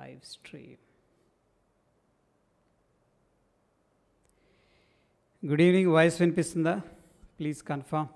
live stream. Good evening, Vice Vinpisanda. Please confirm.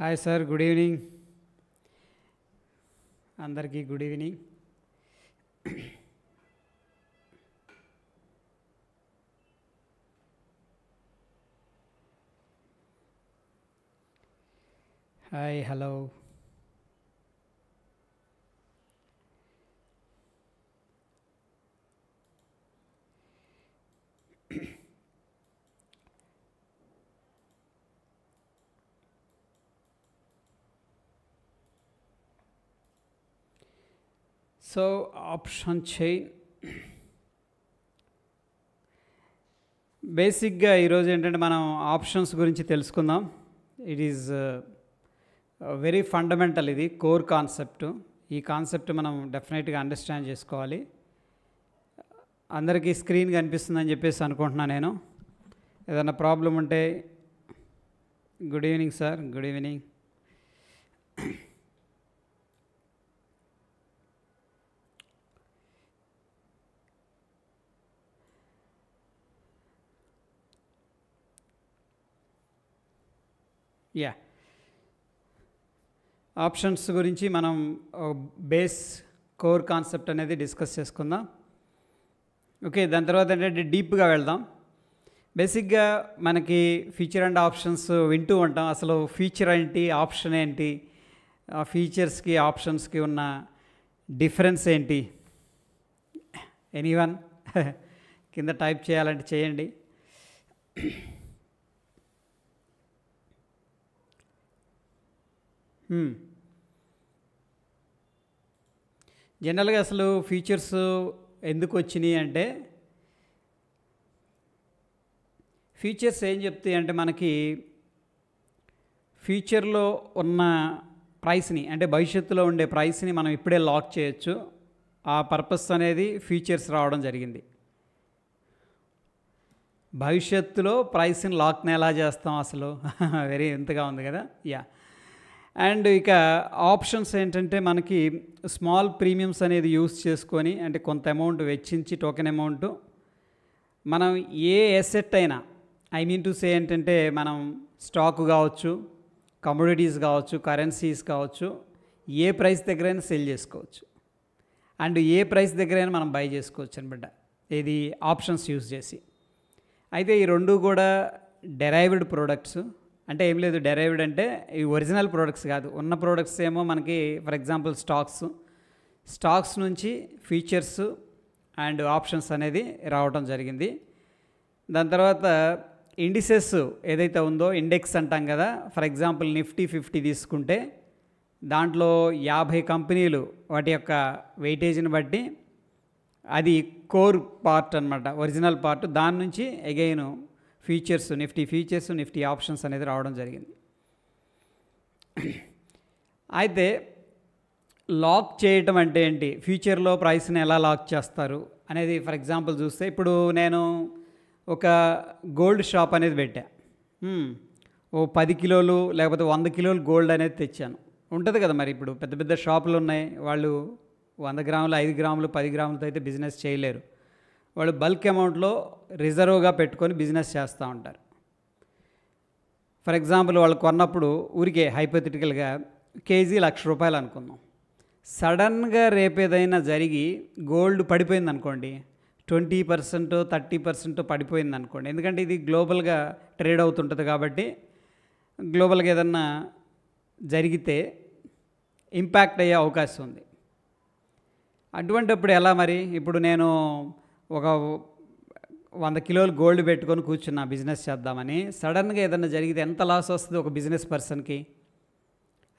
Hi sir good evening अंदर की good evening hi hello so option chain బేసిక్గా ఈరోజు ఏంటంటే మనం options గురించి తెలుసుకుందాం ఇట్ ఈజ్ వెరీ ఫండమెంటల్ ఇది కోర్ కాన్సెప్ట్ ఈ కాన్సెప్ట్ మనం డెఫినెట్గా అండర్స్టాండ్ చేసుకోవాలి అందరికీ స్క్రీన్ కనిపిస్తుందని చెప్పేసి అనుకుంటున్నాను నేను ఏదైనా ప్రాబ్లం ఉంటే good evening sir good evening yeah options గురించి మనం బేస్ కోర్ కాన్సెప్ట్ అనేది డిస్కస్ చేసుకుందాం ఓకే దాని తర్వాత ఏంటంటే డీప్గా వెళ్దాం బేసిక్గా మనకి ఫీచర్ అండ్ ఆప్షన్స్ వింటూ ఉంటాం అసలు ఫీచర్ ఏంటి ఆప్షన్ ఏంటి ఆ ఫీచర్స్కి ఆప్షన్స్కి ఉన్న డిఫరెన్స్ ఏంటి ఎనీవన్ కింద టైప్ చేయాలంటే చేయండి జనరల్గా అసలు ఫీచర్స్ ఎందుకు వచ్చినాయి అంటే ఫీచర్స్ ఏం చెప్తాయి అంటే మనకి ఫ్యూచర్లో ఉన్న ప్రైస్ని అంటే భవిష్యత్తులో ఉండే ప్రైస్ని మనం ఇప్పుడే లాక్ చేయొచ్చు ఆ పర్పస్ అనేది ఫీచర్స్ రావడం జరిగింది భవిష్యత్తులో ప్రైస్ని లాక్ని ఎలా చేస్తాం అసలు వెరీ ఎంతగా ఉంది కదా యా అండ్ ఇక ఆప్షన్స్ ఏంటంటే మనకి స్మాల్ ప్రీమియమ్స్ అనేది యూస్ చేసుకొని అంటే కొంత అమౌంట్ వెచ్చించి టోకెన్ అమౌంట్ మనం ఏ ఎసెట్ అయినా ఐ మీన్ టు సే ఏంటంటే మనం స్టాక్ కావచ్చు కమోడిటీస్ కావచ్చు కరెన్సీస్ కావచ్చు ఏ ప్రైస్ దగ్గరైనా సెల్ చేసుకోవచ్చు అండ్ ఏ ప్రైస్ దగ్గరైనా మనం బై చేసుకోవచ్చు అనమాట ఇది ఆప్షన్స్ యూస్ చేసి అయితే ఈ రెండు కూడా డెరైవ్డ్ ప్రోడక్ట్స్ అంటే ఏం లేదు డెరైవ్డ్ అంటే ఈ ఒరిజినల్ ప్రోడక్ట్స్ కాదు ఉన్న ప్రోడక్ట్స్ ఏమో మనకి ఫర్ ఎగ్జాంపుల్ స్టాక్స్ స్టాక్స్ నుంచి ఫీచర్స్ అండ్ ఆప్షన్స్ అనేది రావటం జరిగింది దాని తర్వాత ఇండిసెస్ ఏదైతే ఉందో ఇండెక్స్ అంటాం కదా ఫర్ ఎగ్జాంపుల్ నిఫ్టీ ఫిఫ్టీ తీసుకుంటే దాంట్లో యాభై కంపెనీలు వాటి యొక్క వెయిటేజీని బట్టి అది కోర్ పార్ట్ అనమాట ఒరిజినల్ పార్ట్ దాని నుంచి again features Nifty features Nifty options అనేది రావడం జరిగింది అయితే లాక్ చేయటం అంటే ఏంటి ఫ్యూచర్లో ప్రైస్ని ఎలా లాక్ చేస్తారు అనేది ఫర్ ఎగ్జాంపుల్ చూస్తే ఇప్పుడు నేను ఒక గోల్డ్ షాప్ అనేది పెట్టా ఓ పది కిలోలు లేకపోతే వంద కిలోలు గోల్డ్ అనేది తెచ్చాను ఉంటుంది కదా మరి ఇప్పుడు పెద్ద పెద్ద షాపులు ఉన్నాయి వాళ్ళు వంద గ్రాములు ఐదు గ్రాములు పది గ్రాములతో అయితే బిజినెస్ చేయలేరు వాళ్ళు బల్క్ అమౌంట్లో రిజర్వ్గా పెట్టుకొని బిజినెస్ చేస్తూ ఉంటారు ఫర్ ఎగ్జాంపుల్ వాళ్ళు కొన్నప్పుడు ఊరికే హైపోథెటికల్గా కేజీ లక్ష రూపాయలు అనుకుందాం సడన్గా ఏదైనా జరిగి గోల్డ్ పడిపోయింది అనుకోండి ట్వంటీ పర్సెంట్ థర్టీ పర్సెంట్ పడిపోయింది అనుకోండి ఎందుకంటే ఇది గ్లోబల్గా ట్రేడ్ అవుతుంటుంది కాబట్టి గ్లోబల్గా ఏదన్నా జరిగితే ఇంపాక్ట్ అయ్యే అవకాశం ఉంది అటువంటిప్పుడు ఎలా మరి ఇప్పుడు నేను ఒక వంద కిలోలు గోల్డ్ పెట్టుకొని కూర్చున్నా బిజినెస్ చేద్దామని సడన్గా ఏదైనా జరిగితే ఎంత లాస్ వస్తుంది ఒక బిజినెస్ పర్సన్కి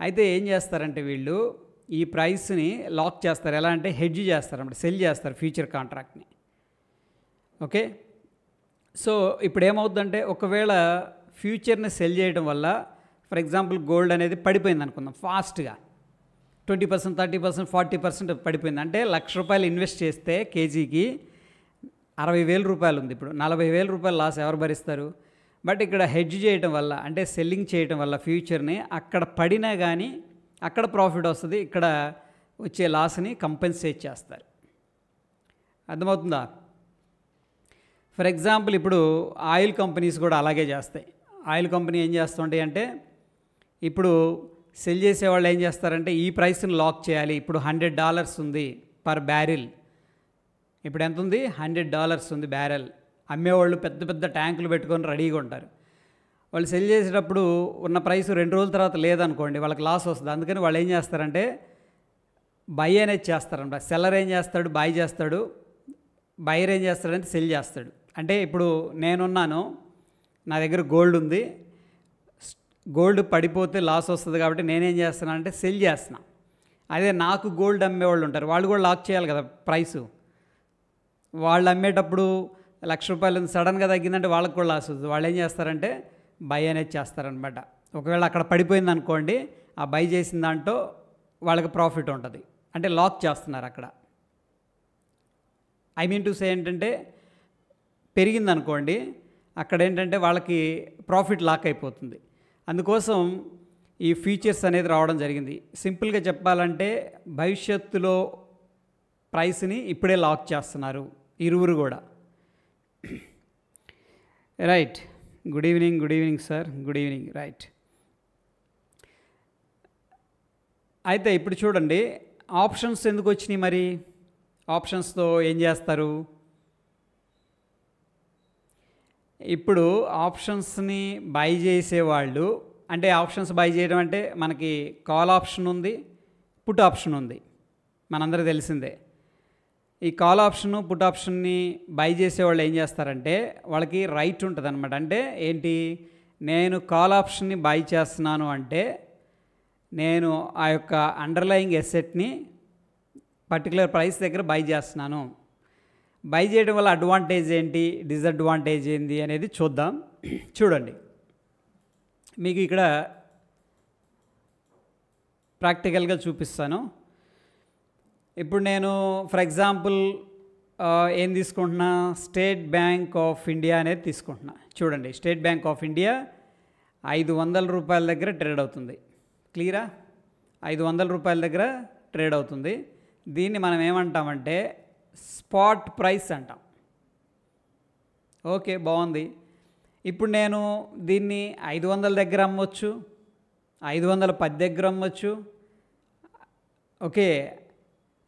అయితే ఏం చేస్తారంటే వీళ్ళు ఈ ప్రైస్ని లాక్ చేస్తారు ఎలా అంటే హెడ్జ్ చేస్తారు అన్నమాట సెల్ చేస్తారు ఫ్యూచర్ కాంట్రాక్ట్ని ఓకే సో ఇప్పుడు ఏమవుతుందంటే ఒకవేళ ఫ్యూచర్ని సెల్ చేయడం వల్ల ఫర్ ఎగ్జాంపుల్ గోల్డ్ అనేది పడిపోయింది అనుకుందాం ఫాస్ట్గా twenty percent thirty percent forty percent పడిపోయింది అంటే లక్ష రూపాయలు ఇన్వెస్ట్ చేస్తే కేజీకి అరవై వేల రూపాయలు ఉంది ఇప్పుడు నలభై వేల రూపాయలు లాస్ ఎవరు భరిస్తారు బట్ ఇక్కడ హెడ్జ్ చేయటం వల్ల అంటే సెల్లింగ్ చేయటం వల్ల ఫ్యూచర్ని అక్కడ పడినా కానీ అక్కడ ప్రాఫిట్ వస్తుంది ఇక్కడ వచ్చే లాస్ని కంపెన్సేట్ చేస్తారు అర్థమవుతుందా ఫర్ ఎగ్జాంపుల్ ఇప్పుడు ఆయిల్ కంపెనీస్ కూడా అలాగే చేస్తాయి ఆయిల్ కంపెనీ ఏం చేస్తుంటాయి అంటే ఇప్పుడు సెల్ చేసే వాళ్ళు ఏం చేస్తారంటే ఈ ప్రైస్ని లాక్ చేయాలి ఇప్పుడు హండ్రెడ్ డాలర్స్ ఉంది పర్ బ్యారిల్ ఇప్పుడు ఎంత ఉంది హండ్రెడ్ డాలర్స్ ఉంది బ్యారెల్ అమ్మేవాళ్ళు పెద్ద పెద్ద ట్యాంకులు పెట్టుకొని రెడీగా ఉంటారు వాళ్ళు సెల్ చేసేటప్పుడు ఉన్న ప్రైస్ రెండు రోజుల తర్వాత లేదనుకోండి వాళ్ళకి లాస్ వస్తుంది అందుకని వాళ్ళు ఏం చేస్తారంటే బై అనేది చేస్తారంట సెల్లర్ ఏం చేస్తాడు బై చేస్తాడు బయర్ ఏం చేస్తాడంటే సెల్ చేస్తాడు అంటే ఇప్పుడు నేనున్నాను నా దగ్గర గోల్డ్ ఉంది గోల్డ్ పడిపోతే లాస్ వస్తుంది కాబట్టి నేనేం చేస్తున్నానంటే సెల్ చేస్తున్నా అదే నాకు గోల్డ్ అమ్మేవాళ్ళు ఉంటారు వాళ్ళు కూడా లాక్ చేయాలి కదా ప్రైసు వాళ్ళు అమ్మేటప్పుడు లక్ష రూపాయలు సడన్గా తగ్గిందంటే వాళ్ళకి కూడా లాస్ అవుతుంది వాళ్ళు ఏం చేస్తారంటే బై అనేది చేస్తారనమాట ఒకవేళ అక్కడ పడిపోయింది అనుకోండి ఆ బై చేసిన దాంట్లో వాళ్ళకి ప్రాఫిట్ ఉంటుంది అంటే లాక్ చేస్తున్నారు అక్కడ ఐ మీన్ టు సే ఏంటంటే పెరిగిందనుకోండి అక్కడ ఏంటంటే వాళ్ళకి ప్రాఫిట్ లాక్ అయిపోతుంది అందుకోసం ఈ ఫీచర్స్ అనేది రావడం జరిగింది సింపుల్గా చెప్పాలంటే భవిష్యత్తులో ప్రైస్ని ఇప్పుడే లాక్ చేస్తున్నారు ఇరువురు కూడా right good evening good evening sir good evening right అయితే ఇప్పుడు చూడండి ఆప్షన్స్ ఎందుకు వచ్చినాయి మరి ఆప్షన్స్తో ఏం చేస్తారు ఇప్పుడు ఆప్షన్స్ని బై చేసేవాళ్ళు అంటే ఆప్షన్స్ బై చేయడం అంటే మనకి కాల్ ఆప్షన్ ఉంది పుట్ ఆప్షన్ ఉంది మనందరూ తెలిసిందే ఈ కాల్ ఆప్షన్ పుట్ ఆప్షన్ని బై చేసేవాళ్ళు ఏం చేస్తారంటే వాళ్ళకి రైట్ ఉంటుంది అనమాట అంటే ఏంటి నేను కాల్ ఆప్షన్ని బై చేస్తున్నాను అంటే నేను ఆ యొక్క అండర్లయింగ్ ఎసెట్ని పర్టికులర్ ప్రైస్ దగ్గర బై చేస్తున్నాను బై చేయడం వల్ల అడ్వాంటేజ్ ఏంటి డిసడ్వాంటేజ్ ఏంటి అనేది చూద్దాం చూడండి మీకు ఇక్కడ ప్రాక్టికల్గా చూపిస్తాను ఇప్పుడు నేను ఫర్ ఎగ్జాంపుల్ ఏం తీసుకుంటున్నా స్టేట్ బ్యాంక్ ఆఫ్ ఇండియా అనేది తీసుకుంటున్నా చూడండి స్టేట్ బ్యాంక్ ఆఫ్ ఇండియా ఐదు వందల రూపాయల దగ్గర ట్రేడ్ అవుతుంది క్లియరా ఐదు వందల రూపాయల దగ్గర ట్రేడ్ అవుతుంది దీన్ని మనం ఏమంటామంటే స్పాట్ ప్రైస్ అంటాం ఓకే బాగుంది ఇప్పుడు నేను దీన్ని ఐదు వందల దగ్గర అమ్మొచ్చు ఐదు వందల పది దగ్గర అమ్మొచ్చు ఓకే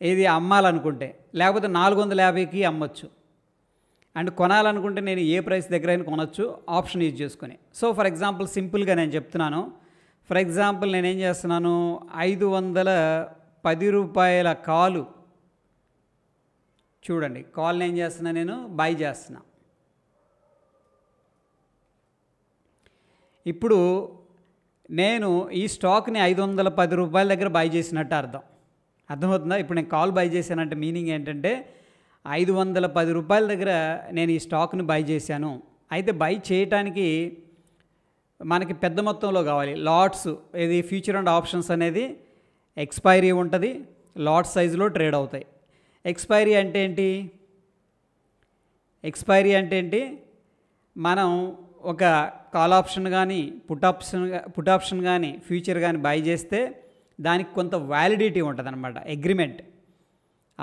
ఇది అమ్మాలనుకుంటే లేకపోతే నాలుగు వందల యాభైకి అమ్మొచ్చు అండ్ కొనాలనుకుంటే నేను ఏ ప్రైస్ దగ్గర అయినా కొనొచ్చు ఆప్షన్ యూజ్ చేసుకుని సో ఫర్ ఎగ్జాంపుల్ సింపుల్గా నేను చెప్తున్నాను ఫర్ ఎగ్జాంపుల్ నేనేం చేస్తున్నాను ఐదు వందల పది రూపాయల కాలు చూడండి కాల్ ఏం చేస్తున్నా నేను బై చేస్తున్నా ఇప్పుడు నేను ఈ స్టాక్ని ఐదు వందల పది రూపాయల దగ్గర బై చేసినట్టు అర్థం అర్థమవుతుందా ఇప్పుడు నేను కాల్ బై చేశానంటే మీనింగ్ ఏంటంటే ఐదు వందల పది రూపాయల దగ్గర నేను ఈ స్టాక్ని బై చేశాను అయితే బై చేయటానికి మనకి పెద్ద మొత్తంలో కావాలి లాట్స్ ఇది ఫ్యూచర్ అండ్ ఆప్షన్స్ అనేది ఎక్స్పైరీ ఉంటుంది లాట్ సైజులో ట్రేడ్ అవుతాయి ఎక్స్పైరీ అంటే ఏంటి ఎక్స్పైరీ అంటే ఏంటి మనం ఒక కాల్ ఆప్షన్ కానీ పుట్ ఆప్షన్ పుట్ ఆప్షన్ కానీ ఫ్యూచర్ కానీ బై చేస్తే దానికి కొంత వ్యాలిడిటీ ఉంటుంది అనమాట అగ్రిమెంట్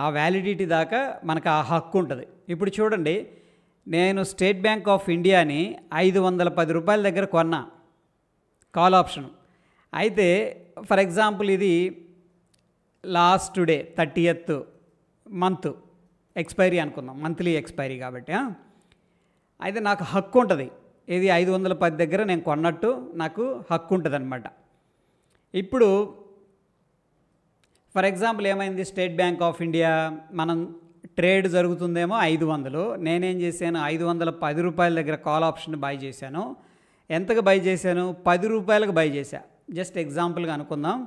ఆ వ్యాలిడిటీ దాకా మనకు ఆ హక్కు ఉంటుంది ఇప్పుడు చూడండి నేను స్టేట్ బ్యాంక్ ఆఫ్ ఇండియాని ఐదు వందల పది రూపాయల దగ్గర కొన్నా కాల్ ఆప్షన్ అయితే ఫర్ ఎగ్జాంపుల్ ఇది last day thirtieth month expiry అనుకుందాం మంత్లీ ఎక్స్పైరీ కాబట్టి అయితే నాకు హక్కు ఉంటుంది ఇది ఐదు వందల పది దగ్గర నేను కొన్నట్టు నాకు హక్కు ఉంటుంది అనమాట ఇప్పుడు ఫర్ ఎగ్జాంపుల్ ఏమైంది స్టేట్ బ్యాంక్ ఆఫ్ ఇండియా మనం ట్రేడ్ జరుగుతుందేమో ఐదు వందలు నేనేం చేశాను ఐదు వందల పది రూపాయల దగ్గర కాల్ ఆప్షన్ బై చేశాను ఎంతకు బై చేశాను పది రూపాయలకు బై చేశా జస్ట్ ఎగ్జాంపుల్గా అనుకుందాం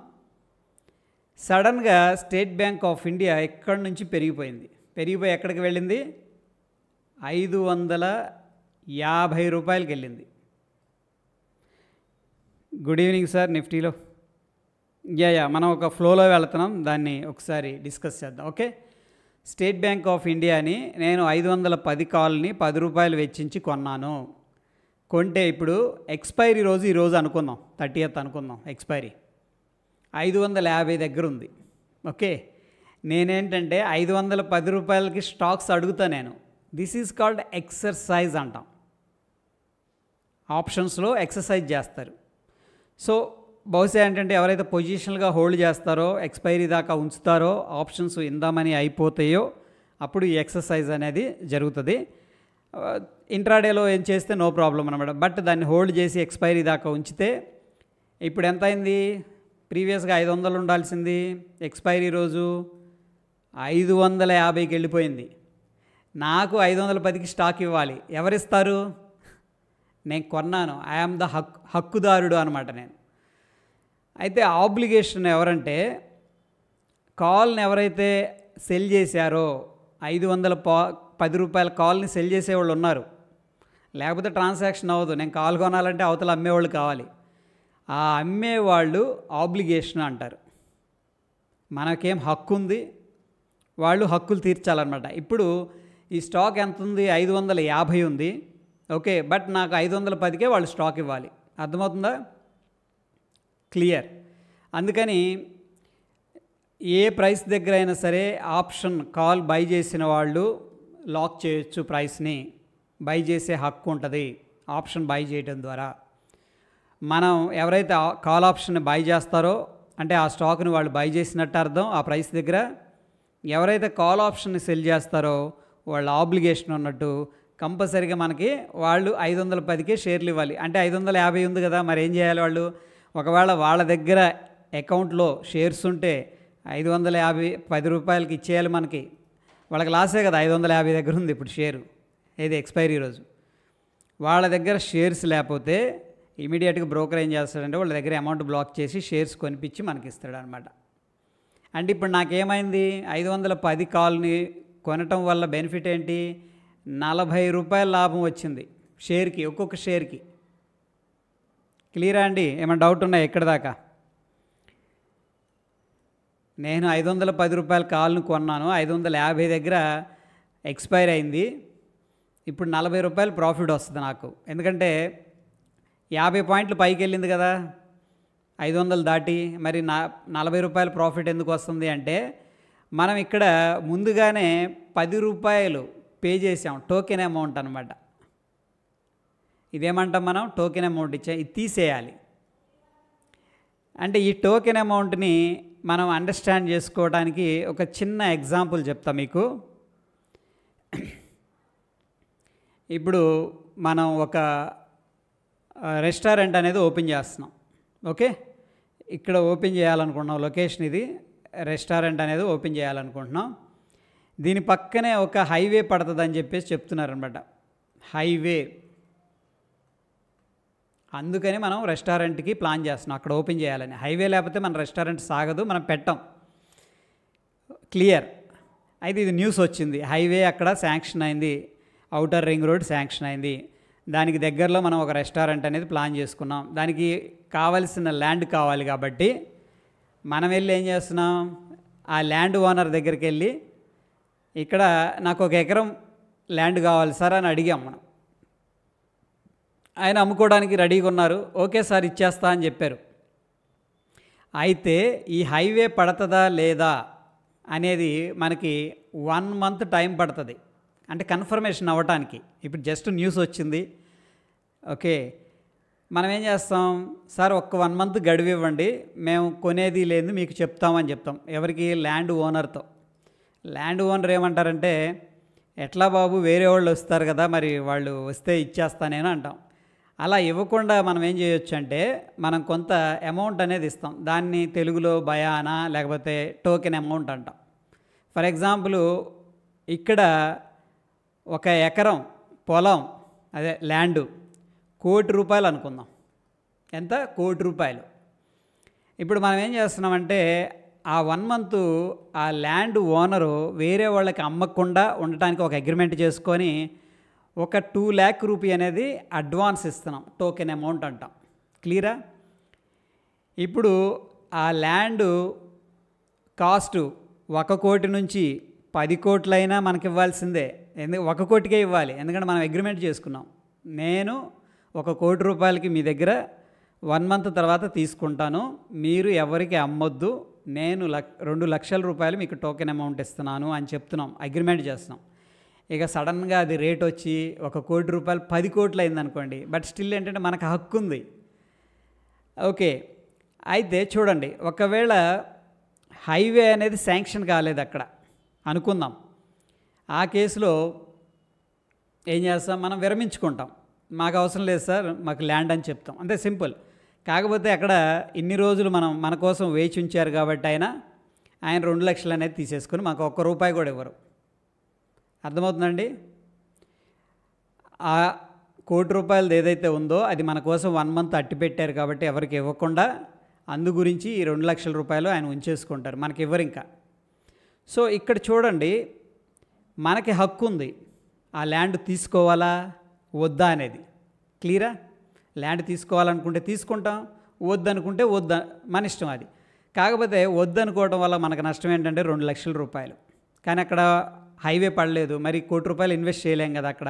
సడన్గా స్టేట్ బ్యాంక్ ఆఫ్ ఇండియా ఎక్కడి నుంచి పెరిగిపోయింది పెరిగిపోయి ఎక్కడికి వెళ్ళింది ఐదు వందల యాభై రూపాయలకి వెళ్ళింది గుడ్ ఈవినింగ్ సార్ నిఫ్టీలో యా యా మనం ఒక ఫ్లోలో వెళుతున్నాం దాన్ని ఒకసారి డిస్కస్ చేద్దాం ఓకే స్టేట్ బ్యాంక్ ఆఫ్ ఇండియాని నేను ఐదు వందల పది కాల్ని పది రూపాయలు వెచ్చించి కొన్నాను కొంటే ఇప్పుడు ఎక్స్పైరీ రోజు ఈరోజు అనుకుందాం థర్టీ ఎయిత్ అనుకుందాం ఎక్స్పైరీ ఐదు వందల యాభై దగ్గర ఉంది ఓకే నేనేంటంటే ఐదు వందల పది రూపాయలకి స్టాక్స్ అడుగుతా నేను దిస్ ఈజ్ కాల్డ్ ఎక్సర్సైజ్ అంటాం ఆప్షన్స్లో ఎక్సర్సైజ్ చేస్తారు సో బహుశా ఏంటంటే ఎవరైతే పొజిషనల్గా హోల్డ్ చేస్తారో ఎక్స్పైరీ దాకా ఉంచుతారో ఆప్షన్స్ ఇందామని అయిపోతాయో అప్పుడు ఈ ఎక్సర్సైజ్ అనేది జరుగుతుంది ఇంట్రాడేలో ఏం చేస్తే నో ప్రాబ్లం అనమాట బట్ దాన్ని హోల్డ్ చేసి ఎక్స్పైరీ దాకా ఉంచితే ఇప్పుడు ఎంత అయింది ప్రీవియస్గా ఐదు వందలు ఉండాల్సింది ఎక్స్పైరీ రోజు ఐదు వందల యాభైకి వెళ్ళిపోయింది నాకు ఐదు వందల పదికి స్టాక్ ఇవ్వాలి ఎవరిస్తారు నేను కొన్నాను ఐఆమ్ ద హక్ హక్కుదారుడు అనమాట నేను అయితే ఆబ్లిగేషన్ ఎవరంటే కాల్ని ఎవరైతే సెల్ చేశారో ఐదు వందల పా పది రూపాయల కాల్ని సెల్ చేసేవాళ్ళు ఉన్నారు లేకపోతే ట్రాన్సాక్షన్ అవ్వదు నేను కాల్ కొనాలంటే అవతల అమ్మేవాళ్ళు కావాలి ఆ అమ్మేవాళ్ళు ఆబ్లిగేషన్ అంటారు మనకేం హక్కు ఉంది వాళ్ళు హక్కులు తీర్చాలన్నమాట ఇప్పుడు ఈ స్టాక్ ఎంత ఉంది ఐదు వందల యాభై ఉంది ఓకే బట్ నాకు ఐదు వందల పదికే వాళ్ళు స్టాక్ ఇవ్వాలి అర్థమవుతుందా క్లియర్ అందుకని ఏ ప్రైస్ దగ్గర అయినా సరే ఆప్షన్ కాల్ బై చేసిన వాళ్ళు లాక్ చేయొచ్చు ప్రైస్ని బై చేసే హక్కు ఉంటుంది ఆప్షన్ బై చేయడం ద్వారా మనం ఎవరైతే కాల్ ఆప్షన్ బై చేస్తారో అంటే ఆ స్టాక్ని వాళ్ళు బై చేసినట్టు అర్థం ఆ ప్రైస్ దగ్గర ఎవరైతే కాల్ ఆప్షన్ని సెల్ చేస్తారో వాళ్ళ ఆబ్లిగేషన్ ఉన్నట్టు కంపల్సరీగా మనకి వాళ్ళు ఐదు వందల పదికే షేర్లు ఇవ్వాలి అంటే ఐదు వందల యాభై ఉంది కదా మరి ఏం చేయాలి వాళ్ళు ఒకవేళ వాళ్ళ దగ్గర అకౌంట్లో షేర్స్ ఉంటే ఐదు వందల యాభై పది రూపాయలకి ఇచ్చేయాలి మనకి వాళ్ళకి లాసే కదా ఐదు వందల యాభై దగ్గర ఉంది ఇప్పుడు షేరు ఏది ఎక్స్పైరీ రోజు వాళ్ళ దగ్గర షేర్స్ లేకపోతే ఇమీడియట్గా బ్రోకర్ ఏం చేస్తాడంటే వాళ్ళ దగ్గర అమౌంట్ బ్లాక్ చేసి షేర్స్ కొనిపించి మనకి ఇస్తాడు అనమాట అంటే ఇప్పుడు నాకేమైంది ఐదు వందల పది కాల్ని కొనటం వల్ల బెనిఫిట్ ఏంటి నలభై రూపాయల లాభం వచ్చింది షేర్కి ఒక్కొక్క షేర్కి క్లియరా అండి ఏమైనా డౌట్ ఉన్నాయా ఎక్కడ దాకా నేను ఐదు వందల పది రూపాయల కాల్ను కొన్నాను ఐదు వందల యాభై దగ్గర ఎక్స్పైర్ అయింది ఇప్పుడు నలభై రూపాయలు ప్రాఫిట్ వస్తుంది నాకు ఎందుకంటే యాభై పాయింట్లు పైకి వెళ్ళింది కదా ఐదు వందలు దాటి మరి నా నలభై రూపాయలు ప్రాఫిట్ ఎందుకు వస్తుంది అంటే మనం ఇక్కడ ముందుగానే పది రూపాయలు పే చేసాం టోకెన్ అమౌంట్ అనమాట ఇదేమంటాం మనం టోకెన్ అమౌంట్ ఇచ్చే ఇది తీసేయాలి అంటే ఈ టోకెన్ అమౌంట్ని మనం అండర్స్టాండ్ చేసుకోవడానికి ఒక చిన్న ఎగ్జాంపుల్ చెప్తా మీకు ఇప్పుడు మనం ఒక రెస్టారెంట్ అనేది ఓపెన్ చేస్తున్నాం ఓకే ఇక్కడ ఓపెన్ చేయాలనుకుంటున్నాం లొకేషన్ ఇది రెస్టారెంట్ అనేది ఓపెన్ చేయాలనుకుంటున్నాం దీని పక్కనే ఒక హైవే పడుతుందని చెప్పేసి చెప్తున్నారనమాట హైవే అందుకని మనం రెస్టారెంట్కి ప్లాన్ చేస్తున్నాం అక్కడ ఓపెన్ చేయాలని హైవే లేకపోతే మన రెస్టారెంట్ సాగదు మనం పెట్టాం క్లియర్ అయితే ఇది న్యూస్ వచ్చింది హైవే అక్కడ శాంక్షన్ అయింది అవుటర్ రింగ్ రోడ్ శాంక్షన్ అయింది దానికి దగ్గరలో మనం ఒక రెస్టారెంట్ అనేది ప్లాన్ చేసుకున్నాం దానికి కావలసిన ల్యాండ్ కావాలి కాబట్టి మనం వెళ్ళి ఏం చేస్తున్నాం ఆ ల్యాండ్ ఓనర్ దగ్గరికి వెళ్ళి ఇక్కడ నాకు ఒక ఎకరం ల్యాండ్ కావాలి సార్ అని అడిగాం మనం ఆయన అమ్ముకోవడానికి రెడీగా ఉన్నారు ఓకే సార్ ఇచ్చేస్తా అని చెప్పారు అయితే ఈ హైవే పడుతుందా లేదా అనేది మనకి వన్ మంత్ టైం పడుతుంది అంటే కన్ఫర్మేషన్ అవ్వటానికి ఇప్పుడు జస్ట్ న్యూస్ వచ్చింది ఓకే మనం ఏం చేస్తాం సార్ ఒక్క వన్ మంత్ గడువు ఇవ్వండి మేము కొనేది లేదు మీకు చెప్తామని చెప్తాం ఎవరికి ల్యాండ్ ఓనర్తో ల్యాండ్ ఓనర్ ఏమంటారంటే ఎట్లా బాబు వేరే వాళ్ళు వస్తారు కదా మరి వాళ్ళు వస్తే ఇచ్చేస్తానే అంటాం అలా ఇవ్వకుండా మనం ఏం చేయొచ్చు అంటే మనం కొంత అమౌంట్ అనేది ఇస్తాం దాన్ని తెలుగులో భయానా లేకపోతే టోకెన్ అమౌంట్ అంటాం ఫర్ ఎగ్జాంపుల్ ఇక్కడ ఒక ఎకరం పొలం అదే ల్యాండు కోటి రూపాయలు అనుకుందాం ఎంత కోటి రూపాయలు ఇప్పుడు మనం ఏం చేస్తున్నామంటే ఆ వన్ మంత్ ఆ ల్యాండ్ ఓనరు వేరే వాళ్ళకి అమ్మకుండా ఉండటానికి ఒక అగ్రిమెంట్ చేసుకొని ఒక టూ ల్యాక్ రూపీ అనేది అడ్వాన్స్ ఇస్తున్నాం టోకెన్ అమౌంట్ అంటాం క్లియరా ఇప్పుడు ఆ ల్యాండ్ కాస్ట్ ఒక కోటి నుంచి పది కోట్లైనా మనకి ఇవ్వాల్సిందే ఎందుకు ఒక కోటికే ఇవ్వాలి ఎందుకంటే మనం అగ్రిమెంట్ చేసుకున్నాం నేను ఒక కోటి రూపాయలకి మీ దగ్గర వన్ మంత్ తర్వాత తీసుకుంటాను మీరు ఎవరికి అమ్మొద్దు నేను లక్ రెండు లక్షల రూపాయలు మీకు టోకెన్ అమౌంట్ ఇస్తున్నాను అని చెప్తున్నాం అగ్రిమెంట్ చేస్తున్నాం ఇక సడన్గా అది రేట్ వచ్చి ఒక కోటి రూపాయలు పది కోట్లు అయిందనుకోండి బట్ స్టిల్ ఏంటంటే మనకు హక్కు ఉంది ఓకే అయితే చూడండి ఒకవేళ హైవే అనేది శాంక్షన్ కాలేదు అక్కడ అనుకుందాం ఆ కేసులో ఏం చేస్తాం మనం విరమించుకుంటాం మాకు అవసరం లేదు సార్ మాకు ల్యాండ్ అని చెప్తాం అంతే సింపుల్ కాకపోతే అక్కడ ఇన్ని రోజులు మనం మన కోసం వేచి ఉంచారు కాబట్టి ఆయన ఆయన రెండు లక్షలు అనేది తీసేసుకొని మాకు ఒక్క రూపాయి కూడా ఇవ్వరు అర్థమవుతుందండి ఆ కోటి రూపాయలు ఏదైతే ఉందో అది మన కోసం వన్ మంత్ అట్టి పెట్టారు కాబట్టి ఎవరికి ఇవ్వకుండా అందు గురించి ఈ రెండు లక్షల రూపాయలు ఆయన ఉంచేసుకుంటారు మనకి ఇవ్వరు ఇంకా సో ఇక్కడ చూడండి మనకి హక్కు ఉంది ఆ ల్యాండ్ తీసుకోవాలా వద్దా అనేది క్లియరా ల్యాండ్ తీసుకోవాలనుకుంటే తీసుకుంటాం వద్దనుకుంటే వద్ద మన ఇష్టం అది కాకపోతే వద్దనుకోవడం వల్ల మనకు నష్టం ఏంటంటే రెండు లక్షల రూపాయలు కానీ అక్కడ హైవే పడలేదు మరి కోటి రూపాయలు ఇన్వెస్ట్ చేయలేం కదా అక్కడ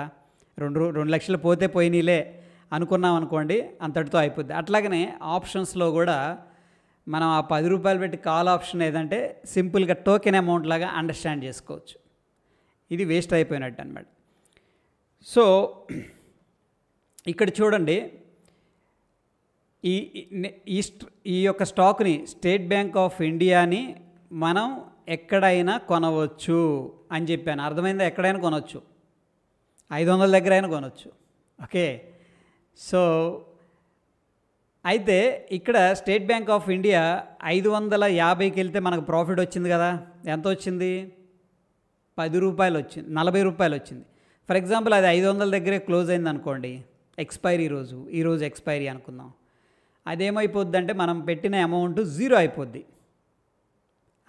రెండు రెండు లక్షలు పోతే పోయినీలే అనుకున్నాం అనుకోండి అంతటితో అయిపోద్ది అట్లాగనే ఆప్షన్స్లో కూడా మనం ఆ పది రూపాయలు పెట్టి కాల్ ఆప్షన్ ఏదంటే సింపుల్గా టోకెన్ అమౌంట్ లాగా అండర్స్టాండ్ చేసుకోవచ్చు ఇది వేస్ట్ అయిపోయినట్టు అనమాట సో ఇక్కడ చూడండి ఈ ఈ ఈ యొక్క స్టాక్ని స్టేట్ బ్యాంక్ ఆఫ్ ఇండియాని మనం ఎక్కడైనా కొనవచ్చు అని చెప్పాను అర్థమైందా ఎక్కడైనా కొనవచ్చు ఐదు వందల దగ్గర అయినా కొనవచ్చు ఓకే సో అయితే ఇక్కడ స్టేట్ బ్యాంక్ ఆఫ్ ఇండియా ఐదు వందల యాభైకి వెళ్తే మనకు ప్రాఫిట్ వచ్చింది కదా ఎంత వచ్చింది పది రూపాయలు వచ్చింది నలభై రూపాయలు వచ్చింది ఫర్ ఎగ్జాంపుల్ అది ఐదు వందల దగ్గరే క్లోజ్ అయింది అనుకోండి ఎక్స్పైరీ రోజు ఈరోజు ఎక్స్పైరీ అనుకుందాం అదేమైపోద్ది అంటే మనం పెట్టిన అమౌంట్ జీరో అయిపోద్ది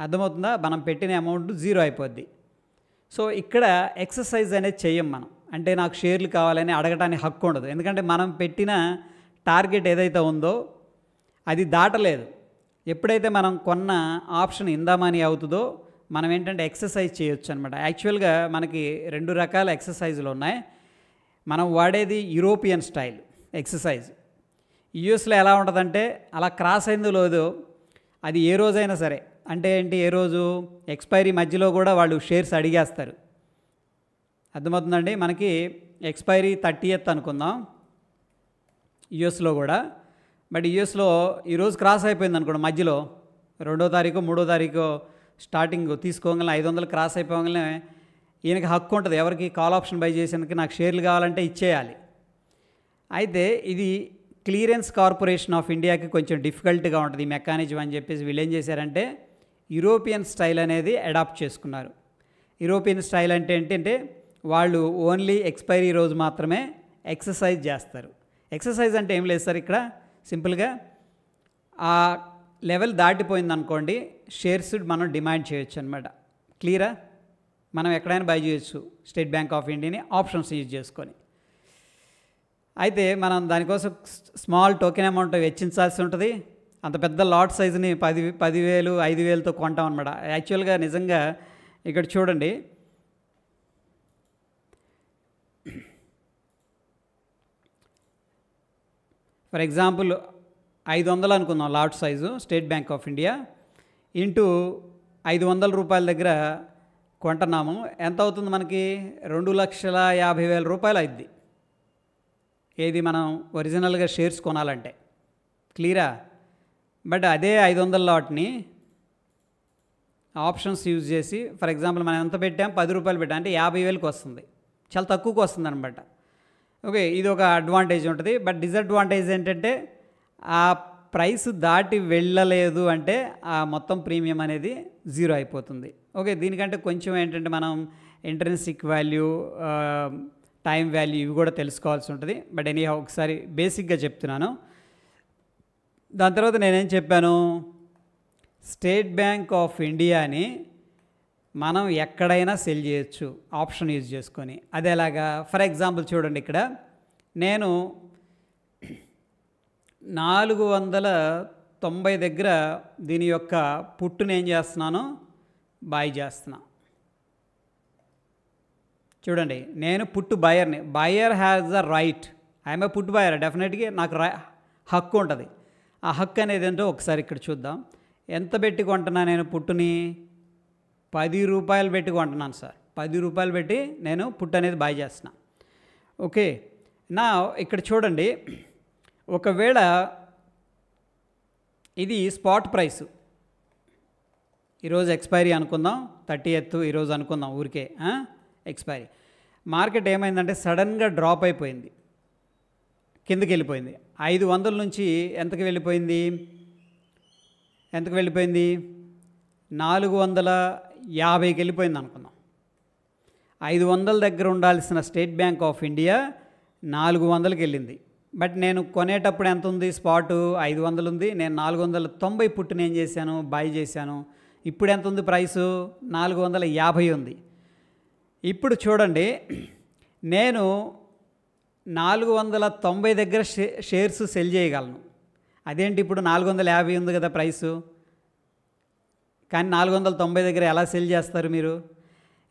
అర్థమవుతుందా మనం పెట్టిన అమౌంట్ జీరో అయిపోద్ది సో ఇక్కడ ఎక్సర్సైజ్ అనేది చేయం మనం అంటే నాకు షేర్లు కావాలని అడగటానికి హక్కు ఉండదు ఎందుకంటే మనం పెట్టిన టార్గెట్ ఏదైతే ఉందో అది దాటలేదు ఎప్పుడైతే మనం కొన్న ఆప్షన్ ఇందామని అవుతుందో మనం ఏంటంటే ఎక్సర్సైజ్ చేయొచ్చు అనమాట యాక్చువల్గా మనకి రెండు రకాల ఎక్సర్సైజులు ఉన్నాయి మనం వాడేది యూరోపియన్ స్టైల్ ఎక్సర్సైజ్ యుఎస్లో ఎలా ఉంటుందంటే అలా క్రాస్ అయిందో లేదో అది ఏ రోజైనా సరే అంటే ఏంటి ఏ రోజు ఎక్స్పైరీ మధ్యలో కూడా వాళ్ళు షేర్స్ అడిగేస్తారు అర్థమవుతుందండి మనకి ఎక్స్పైరీ థర్టీ ఎత్ అనుకుందాం యుఎస్లో కూడా బట్ యుఎస్లో ఈరోజు క్రాస్ అయిపోయింది అనుకోండి మధ్యలో రెండో తారీఖు మూడో తారీఖు స్టార్టింగ్ తీసుకోగల ఐదు వందలు క్రాస్ అయిపోగానే ఈయనకి హక్కు ఉంటుంది ఎవరికి కాల్ ఆప్షన్ బై చేసేందుకు నాకు షేర్లు కావాలంటే ఇచ్చేయాలి అయితే ఇది క్లియరెన్స్ కార్పొరేషన్ ఆఫ్ ఇండియాకి కొంచెం డిఫికల్ట్గా ఉంటుంది ఈ మెకానిజం అని చెప్పేసి వీళ్ళు ఏం చేశారంటే యూరోపియన్ స్టైల్ అనేది అడాప్ట్ చేసుకున్నారు యూరోపియన్ స్టైల్ అంటే ఏంటంటే వాళ్ళు ఓన్లీ ఎక్స్పైరీ రోజు మాత్రమే ఎక్సర్సైజ్ చేస్తారు ఎక్సర్సైజ్ అంటే ఏం లేదు సార్ ఇక్కడ సింపుల్గా ఆ లెవెల్ దాటిపోయింది అనుకోండి షేర్స్ మనం డిమాండ్ చేయొచ్చు అనమాట క్లియరా మనం ఎక్కడైనా బై చేయొచ్చు స్టేట్ బ్యాంక్ ఆఫ్ ఇండియాని ఆప్షన్స్ యూజ్ చేసుకొని అయితే మనం దానికోసం స్మాల్ టోకెన్ అమౌంట్ వెచ్చించాల్సి ఉంటుంది అంత పెద్ద లాట్ సైజుని పది పదివేలు ఐదు వేలతో కొంటాం అనమాట యాక్చువల్గా నిజంగా ఇక్కడ చూడండి ఫర్ ఎగ్జాంపుల్ ఐదు వందలు అనుకుందాం lot size state bank of India into ఐదు వందల రూపాయల దగ్గర కొంటున్నాము ఎంత అవుతుంది మనకి రెండు లక్షల యాభై వేల రూపాయలు అయింది ఏది మనం ఒరిజినల్గా షేర్స్ కొనాలంటే క్లియరా బట్ అదే ఐదు వందల లాట్ని ఆప్షన్స్ యూజ్ చేసి ఫర్ ఎగ్జాంపుల్ మనం ఎంత పెట్టాం పది రూపాయలు పెట్టాం అంటే యాభై వేలకు వస్తుంది చాలా తక్కువకు వస్తుంది అనమాట ఓకే ఇది ఒక అడ్వాంటేజ్ ఉంటుంది బట్ డిసడ్వాంటేజ్ ఏంటంటే ఆ ప్రైస్ దాటి వెళ్ళలేదు అంటే ఆ మొత్తం ప్రీమియం అనేది జీరో అయిపోతుంది ఓకే దీనికంటే కొంచెం ఏంటంటే మనం ఇంట్రెన్సిక్ వాల్యూ టైం వాల్యూ ఇవి కూడా తెలుసుకోవాల్సి ఉంటుంది బట్ ఎనీ ఒకసారి బేసిక్గా చెప్తున్నాను దాని తర్వాత నేనేం చెప్పాను స్టేట్ బ్యాంక్ ఆఫ్ ఇండియాని మనం ఎక్కడైనా సెల్ చేయొచ్చు ఆప్షన్ యూజ్ చేసుకొని అదేలాగా ఫర్ ఎగ్జాంపుల్ చూడండి ఇక్కడ నేను నాలుగు వందల తొంభై దగ్గర దీని యొక్క పుట్టును ఏం చేస్తున్నాను బాయ్ చేస్తున్నా చూడండి నేను పుట్టు బయర్ని buyer has the right I'm a put buyer డెఫినెట్గా నాకు హక్కు ఉంటుంది ఆ హక్కు అనేది ఏంటో ఒకసారి ఇక్కడ చూద్దాం ఎంత పెట్టి కొంటున్నా నేను పుట్టుని పది రూపాయలు పెట్టి కొంటున్నాను సార్ పది రూపాయలు పెట్టి నేను పుట్టు అనేది బాయ్ చేస్తున్నా ఓకే నా ఇక్కడ చూడండి ఒకవేళ ఇది స్పాట్ ప్రైస్ ఈరోజు ఎక్స్పైరీ అనుకుందాం థర్టీ ఎత్ ఈరోజు అనుకుందాం ఊరికే ఎక్స్పైరీ మార్కెట్ ఏమైందంటే సడన్గా డ్రాప్ అయిపోయింది కిందకి వెళ్ళిపోయింది ఐదు వందల నుంచి ఎంతకు వెళ్ళిపోయింది ఎంతకు వెళ్ళిపోయింది నాలుగు వందల యాభైకి వెళ్ళిపోయింది అనుకుందాం ఐదు వందల దగ్గర ఉండాల్సిన స్టేట్ బ్యాంక్ ఆఫ్ ఇండియా నాలుగు వందలకి వెళ్ళింది బట్ నేను కొనేటప్పుడు ఎంత ఉంది స్పాటు ఐదు వందలు ఉంది నేను నాలుగు వందల తొంభై పుట్టిన నేను చేశాను బై చేశాను ఇప్పుడు ఎంత ఉంది ప్రైసు నాలుగు వందల యాభై ఉంది ఇప్పుడు చూడండి నేను నాలుగు వందల తొంభై దగ్గర షే షేర్స్ సెల్ చేయగలను అదేంటి ఇప్పుడు నాలుగు వందల యాభై ఉంది కదా ప్రైసు కానీ నాలుగు వందల తొంభై దగ్గర ఎలా సెల్ చేస్తారు మీరు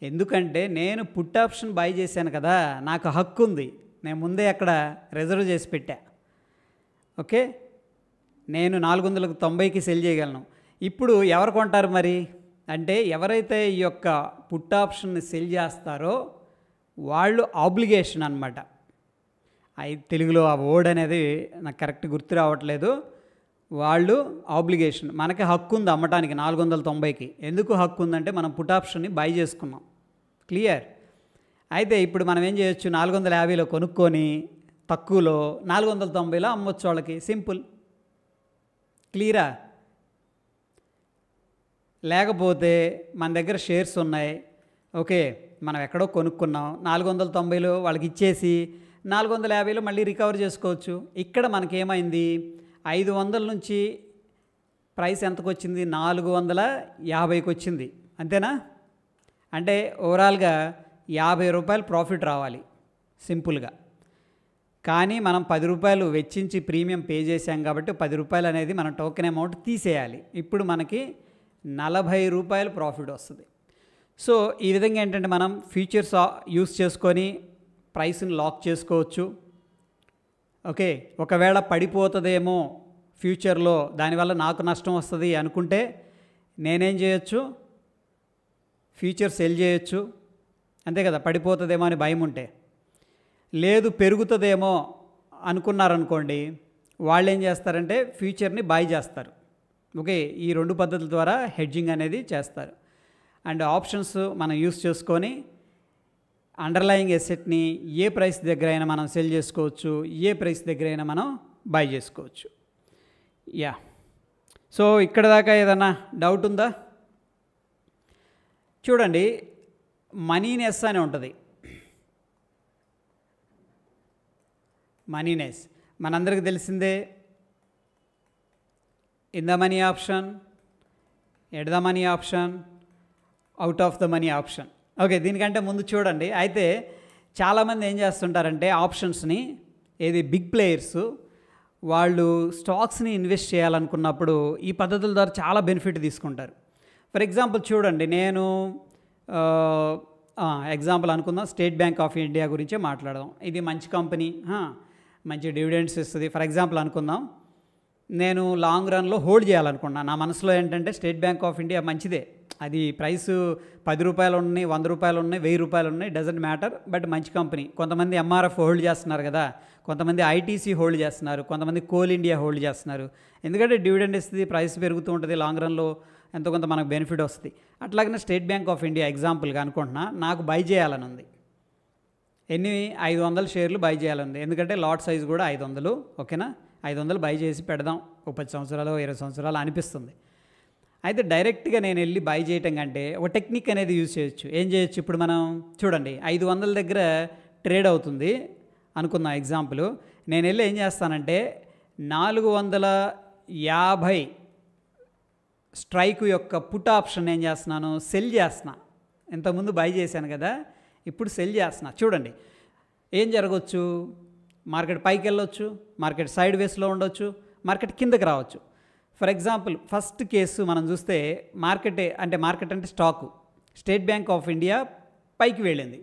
ఎందుకంటే నేను పుట్ ఆప్షన్ బై చేశాను కదా నాకు హక్కు ఉంది నేను ముందే అక్కడ రిజర్వ్ చేసి పెట్టా ఓకే నేను నాలుగు వందల తొంభైకి సెల్ చేయగలను ఇప్పుడు ఎవరు కొంటారు మరి అంటే ఎవరైతే ఈ యొక్క పుట్ ఆప్షన్ని సెల్ చేస్తారో వాళ్ళు ఆబ్లిగేషన్ అనమాట అవి తెలుగులో ఆ ఓడ్ అనేది నాకు కరెక్ట్ గుర్తు రావట్లేదు వాళ్ళు ఆబ్లిగేషన్ మనకి హక్కు ఉంది అమ్మటానికి నాలుగు వందల తొంభైకి ఎందుకు హక్కు ఉందంటే మనం పుట్ ఆప్షన్ని బై చేసుకున్నాం క్లియర్ అయితే ఇప్పుడు మనం ఏం చేయొచ్చు నాలుగు వందల యాభైలో కొనుక్కొని తక్కువలో నాలుగు వందల తొంభైలో అమ్మొచ్చు వాళ్ళకి సింపుల్ క్లియరా లేకపోతే మన దగ్గర షేర్స్ ఉన్నాయి ఓకే మనం ఎక్కడో కొనుక్కున్నాం నాలుగు వందల తొంభైలో వాళ్ళకి ఇచ్చేసి నాలుగు వందల యాభైలో మళ్ళీ రికవర్ చేసుకోవచ్చు ఇక్కడ మనకేమైంది ఐదు వందల నుంచి ప్రైస్ ఎంతకు వచ్చింది నాలుగు వందల యాభైకి వచ్చింది అంతేనా అంటే ఓవరాల్గా యాభై రూపాయలు ప్రాఫిట్ రావాలి సింపుల్గా కానీ మనం పది రూపాయలు వెచ్చించి ప్రీమియం పే చేసాం కాబట్టి పది రూపాయలు అనేది మనం టోకెన్ అమౌంట్ తీసేయాలి ఇప్పుడు మనకి నలభై రూపాయలు ప్రాఫిట్ వస్తుంది సో ఈ విధంగా ఏంటంటే మనం ఫీచర్స్ యూస్ చేసుకొని ప్రైస్ని లాక్ చేసుకోవచ్చు ఓకే ఒకవేళ పడిపోతుందేమో ఫ్యూచర్లో దానివల్ల నాకు నష్టం వస్తుంది అనుకుంటే నేనేం చేయొచ్చు ఫ్యూచర్ సెల్ చేయొచ్చు అంతే కదా పడిపోతుందేమో అని భయం ఉంటే లేదు పెరుగుతుందేమో అనుకున్నారనుకోండి వాళ్ళు ఏం చేస్తారంటే ఫ్యూచర్ని బాయ్ చేస్తారు ఓకే ఈ రెండు పద్ధతుల ద్వారా హెడ్జింగ్ అనేది చేస్తారు అండ్ ఆప్షన్స్ మనం యూస్ చేసుకొని అండర్లయింగ్ ఎసెట్ని ఏ ప్రైస్ దగ్గర అయినా మనం సెల్ చేసుకోవచ్చు ఏ ప్రైస్ దగ్గర అయినా మనం బై చేసుకోవచ్చు యా సో ఇక్కడ దాకా ఏదన్నా డౌట్ ఉందా చూడండి మనీనెస్ అని ఉంటుంది మనీనెస్ మనందరికీ తెలిసిందే in the money option at the money option out of the money option okay దీనికంటే ముందు చూడండి అయితే చాలామంది ఏం చేస్తుంటారంటే ఆప్షన్స్ని ఏది బిగ్ ప్లేయర్స్ వాళ్ళు స్టాక్స్ని ఇన్వెస్ట్ చేయాలనుకున్నప్పుడు ఈ పద్ధతుల ద్వారా చాలా బెనిఫిట్ తీసుకుంటారు ఫర్ ఎగ్జాంపుల్ చూడండి నేను ఎగ్జాంపుల్ అనుకుందాం స్టేట్ బ్యాంక్ ఆఫ్ ఇండియా గురించే మాట్లాడదాం ఇది మంచి కంపెనీ మంచి డివిడెండ్స్ ఇస్తుంది ఫర్ ఎగ్జాంపుల్ అనుకుందాం నేను లాంగ్ రన్లో హోల్డ్ చేయాలనుకున్నాను నా మనసులో ఏంటంటే స్టేట్ బ్యాంక్ ఆఫ్ ఇండియా మంచిదే అది ప్రైస్ పది రూపాయలు ఉన్నాయి వంద రూపాయలు ఉన్నాయి వెయ్యి రూపాయలు ఉన్నాయి డజంట్ మ్యాటర్ బట్ మంచి కంపెనీ కొంతమంది ఎంఆర్ఎఫ్ హోల్డ్ చేస్తున్నారు కదా కొంతమంది ఐటీసీ హోల్డ్ చేస్తున్నారు కొంతమంది కోల్ ఇండియా హోల్డ్ చేస్తున్నారు ఎందుకంటే డివిడెండ్ ఇస్తుంది ప్రైస్ పెరుగుతూ ఉంటుంది లాంగ్ రన్లో ఎంతో కొంత మనకు బెనిఫిట్ వస్తుంది అట్లాగనే స్టేట్ బ్యాంక్ ఆఫ్ ఇండియా ఎగ్జాంపుల్గా అనుకుంటున్నా నాకు బై చేయాలని ఉంది ఎన్ని ఐదు వందల షేర్లు బై చేయాలని ఉంది ఎందుకంటే లాట్ సైజ్ కూడా ఐదు వందలు ఓకేనా ఐదు వందలు బై చేసి పెడదాం ఒక పది సంవత్సరాలు ఇరవై సంవత్సరాలు అనిపిస్తుంది అయితే డైరెక్ట్గా నేను వెళ్ళి బై చేయటం కంటే ఒక టెక్నిక్ అనేది యూజ్ చేయొచ్చు ఏం చేయొచ్చు ఇప్పుడు మనం చూడండి ఐదు వందల దగ్గర ట్రేడ్ అవుతుంది అనుకుందాం ఎగ్జాంపుల్ నేను వెళ్ళి ఏం చేస్తానంటే నాలుగు వందల యాభై స్ట్రైక్ యొక్క పుట్ ఆప్షన్ ఏం చేస్తున్నాను సెల్ చేస్తున్నా ఇంతకుముందు బై చేశాను కదా ఇప్పుడు సెల్ చేస్తున్నా చూడండి ఏం జరగవచ్చు మార్కెట్ పైకి వెళ్ళొచ్చు మార్కెట్ సైడ్ వేస్లో ఉండొచ్చు మార్కెట్ కిందకి రావచ్చు ఫర్ ఎగ్జాంపుల్ ఫస్ట్ కేసు మనం చూస్తే మార్కెట్ అంటే మార్కెట్ అంటే stock state bank of India పైకి వెళ్ళింది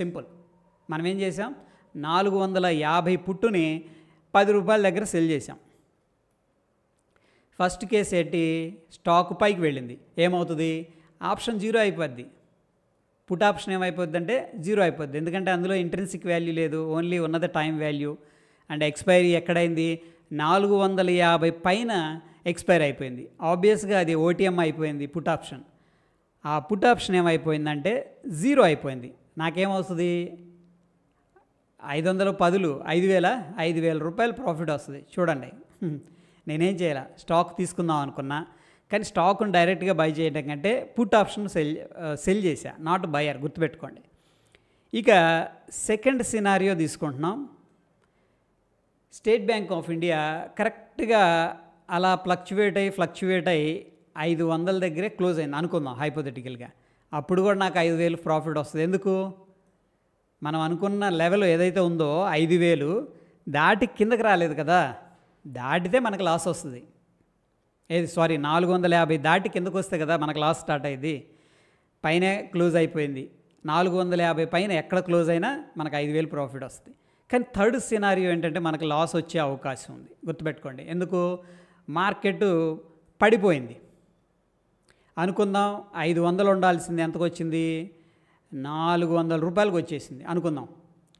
సింపుల్ మనం ఏం చేసాం నాలుగు వందల యాభై పుట్టుని పది రూపాయల దగ్గర సెల్ చేసాం ఫస్ట్ కేసు ఏంటి స్టాక్ పైకి వెళ్ళింది ఏమవుతుంది ఆప్షన్ జీరో అయిపోద్ది పుట్ ఆప్షన్ ఏమైపోద్ది అంటే జీరో అయిపోద్ది ఎందుకంటే అందులో ఇంట్రెన్సిక్ వాల్యూ లేదు ఓన్లీ ఉన్నది టైం వాల్యూ అండ్ ఎక్స్పైరీ ఎక్కడైంది నాలుగు వందల యాభై పైన ఎక్స్పైర్ అయిపోయింది ఆబ్వియస్గా అది ఓటీఎం అయిపోయింది పుట్ ఆప్షన్ ఆ పుట్ ఆప్షన్ ఏమైపోయిందంటే జీరో అయిపోయింది నాకేమవుతుంది ఐదు వందల పదులు ఐదు వేల ఐదు వేల రూపాయలు ప్రాఫిట్ వస్తుంది చూడండి నేనేం చేయాల స్టాక్ తీసుకుందాం అనుకున్నా కానీ స్టాక్ను డైరెక్ట్గా బై చేయడం కంటే పుట్ ఆప్షన్ సెల్ సెల్ చేశా నాట్ బయర్ గుర్తుపెట్టుకోండి ఇక సెకండ్ సినారియో తీసుకుంటున్నాం స్టేట్ బ్యాంక్ ఆఫ్ ఇండియా కరెక్ట్గా అలా ఫ్లక్చువేట్ అయ్యి ఫ్లక్చువేట్ అయ్యి ఐదు వందల దగ్గరే క్లోజ్ అయింది అనుకుందాం హైపోథెటికల్గా అప్పుడు కూడా నాకు ఐదు వేలు ప్రాఫిట్ వస్తుంది ఎందుకు మనం అనుకున్న లెవెల్ ఏదైతే ఉందో ఐదు వేలు దాటి కిందకి రాలేదు కదా దాటితే మనకు లాస్ వస్తుంది ఏది సారీ నాలుగు వందల యాభై దాటి కిందకు వస్తే కదా మనకు లాస్ స్టార్ట్ అయ్యింది పైనే క్లోజ్ అయిపోయింది నాలుగు వందల యాభై పైన ఎక్కడ క్లోజ్ అయినా మనకు ఐదు వేలు ప్రాఫిట్ వస్తుంది కానీ థర్డ్ సినారియో ఏంటంటే మనకు లాస్ వచ్చే అవకాశం ఉంది గుర్తుపెట్టుకోండి ఎందుకు మార్కెట్ పడిపోయింది అనుకుందాం ఐదు వందలు ఉండాల్సింది ఎంతకు వచ్చింది నాలుగు వందల రూపాయలకు వచ్చేసింది అనుకుందాం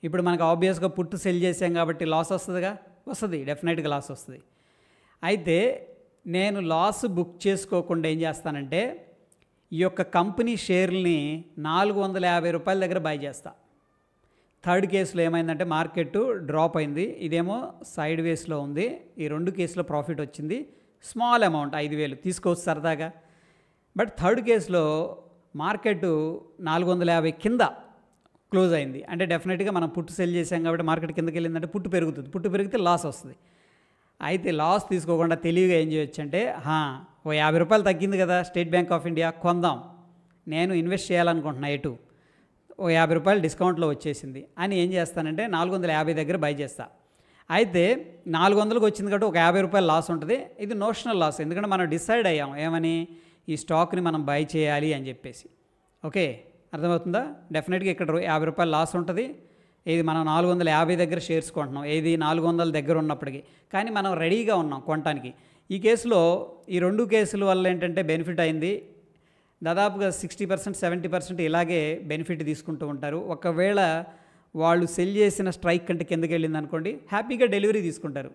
ఇప్పుడు మనకు ఆబ్వియస్గా పుట్టు సెల్ చేసాం కాబట్టి లాస్ వస్తుందిగా వస్తుంది డెఫినెట్గా లాస్ వస్తుంది అయితే నేను లాస్ బుక్ చేసుకోకుండా ఏం చేస్తానంటే ఈ యొక్క కంపెనీ షేర్లని నాలుగు వందల యాభై రూపాయల దగ్గర బై చేస్తా థర్డ్ కేసులో ఏమైందంటే మార్కెట్ డ్రాప్ అయింది ఇదేమో సైడ్ వేస్లో ఉంది ఈ రెండు కేసులో ప్రాఫిట్ వచ్చింది స్మాల్ అమౌంట్ ఐదు వేలు తీసుకోవచ్చు సరదాగా బట్ థర్డ్ కేసులో మార్కెట్ నాలుగు వందల యాభై కింద క్లోజ్ అయింది అంటే డెఫినెట్గా మనం పుట్టు సెల్ చేసాం కాబట్టి మార్కెట్ కిందకి వెళ్ళిందంటే పుట్టు పెరుగుతుంది పుట్టు పెరిగితే లాస్ వస్తుంది అయితే లాస్ తీసుకోకుండా తెలివిగా ఏం చేయొచ్చు అంటే ఓ యాభై రూపాయలు తగ్గింది కదా స్టేట్ బ్యాంక్ ఆఫ్ ఇండియా కొందాం నేను ఇన్వెస్ట్ చేయాలనుకుంటున్నా ఎటు ఓ యాభై రూపాయలు డిస్కౌంట్లో వచ్చేసింది అని ఏం చేస్తానంటే నాలుగు వందల యాభై దగ్గర బై చేస్తా అయితే నాలుగు వందలకు వచ్చింది కాబట్టి ఒక యాభై రూపాయలు లాస్ ఉంటుంది ఇది నోషనల్ లాస్ ఎందుకంటే మనం డిసైడ్ అయ్యాం ఏమని ఈ స్టాక్ని మనం బై చేయాలి అని చెప్పేసి ఓకే అర్థమవుతుందా డెఫినెట్గా ఇక్కడ యాభై రూపాయలు లాస్ ఉంటుంది ఇది మనం నాలుగు వందల యాభై దగ్గర షేర్స్ కొంటున్నాం ఏది నాలుగు వందల దగ్గర ఉన్నప్పటికీ కానీ మనం రెడీగా ఉన్నాం కొనటానికి ఈ కేసులో ఈ రెండు కేసుల వల్ల ఏంటంటే బెనిఫిట్ అయింది దాదాపుగా సిక్స్టీ పర్సెంట్ సెవెంటీ పర్సెంట్ ఇలాగే బెనిఫిట్ తీసుకుంటూ ఉంటారు ఒకవేళ వాళ్ళు సెల్ చేసిన స్ట్రైక్ కంటే కిందకి వెళ్ళింది అనుకోండి హ్యాపీగా డెలివరీ తీసుకుంటారు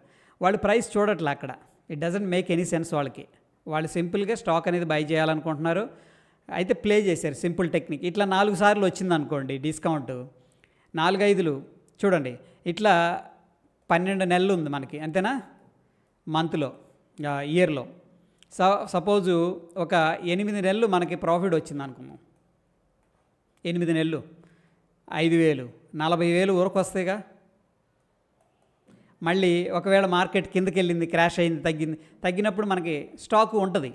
వాళ్ళు ప్రైస్ చూడట్లే అక్కడ it doesn't make any sense వాళ్ళకి వాళ్ళు సింపుల్గా స్టాక్ అనేది బై చేయాలనుకుంటున్నారు అయితే ప్లే చేశారు సింపుల్ టెక్నిక్ ఇట్లా నాలుగు సార్లు వచ్చిందనుకోండి డిస్కౌంట్ నాలుగైదులు చూడండి ఇట్లా పన్నెండు నెలలు ఉంది మనకి అంతేనా మంత్లో ఇయర్లో స సపోజు ఒక ఎనిమిది నెలలు మనకి ప్రాఫిట్ వచ్చింది అనుకున్నాం ఎనిమిది నెలలు ఐదు వేలు నలభై వేలు ఊరకు వస్తాయిగా మళ్ళీ ఒకవేళ మార్కెట్ కిందకి వెళ్ళింది క్రాష్ అయింది తగ్గింది తగ్గినప్పుడు మనకి స్టాకు ఉంటుంది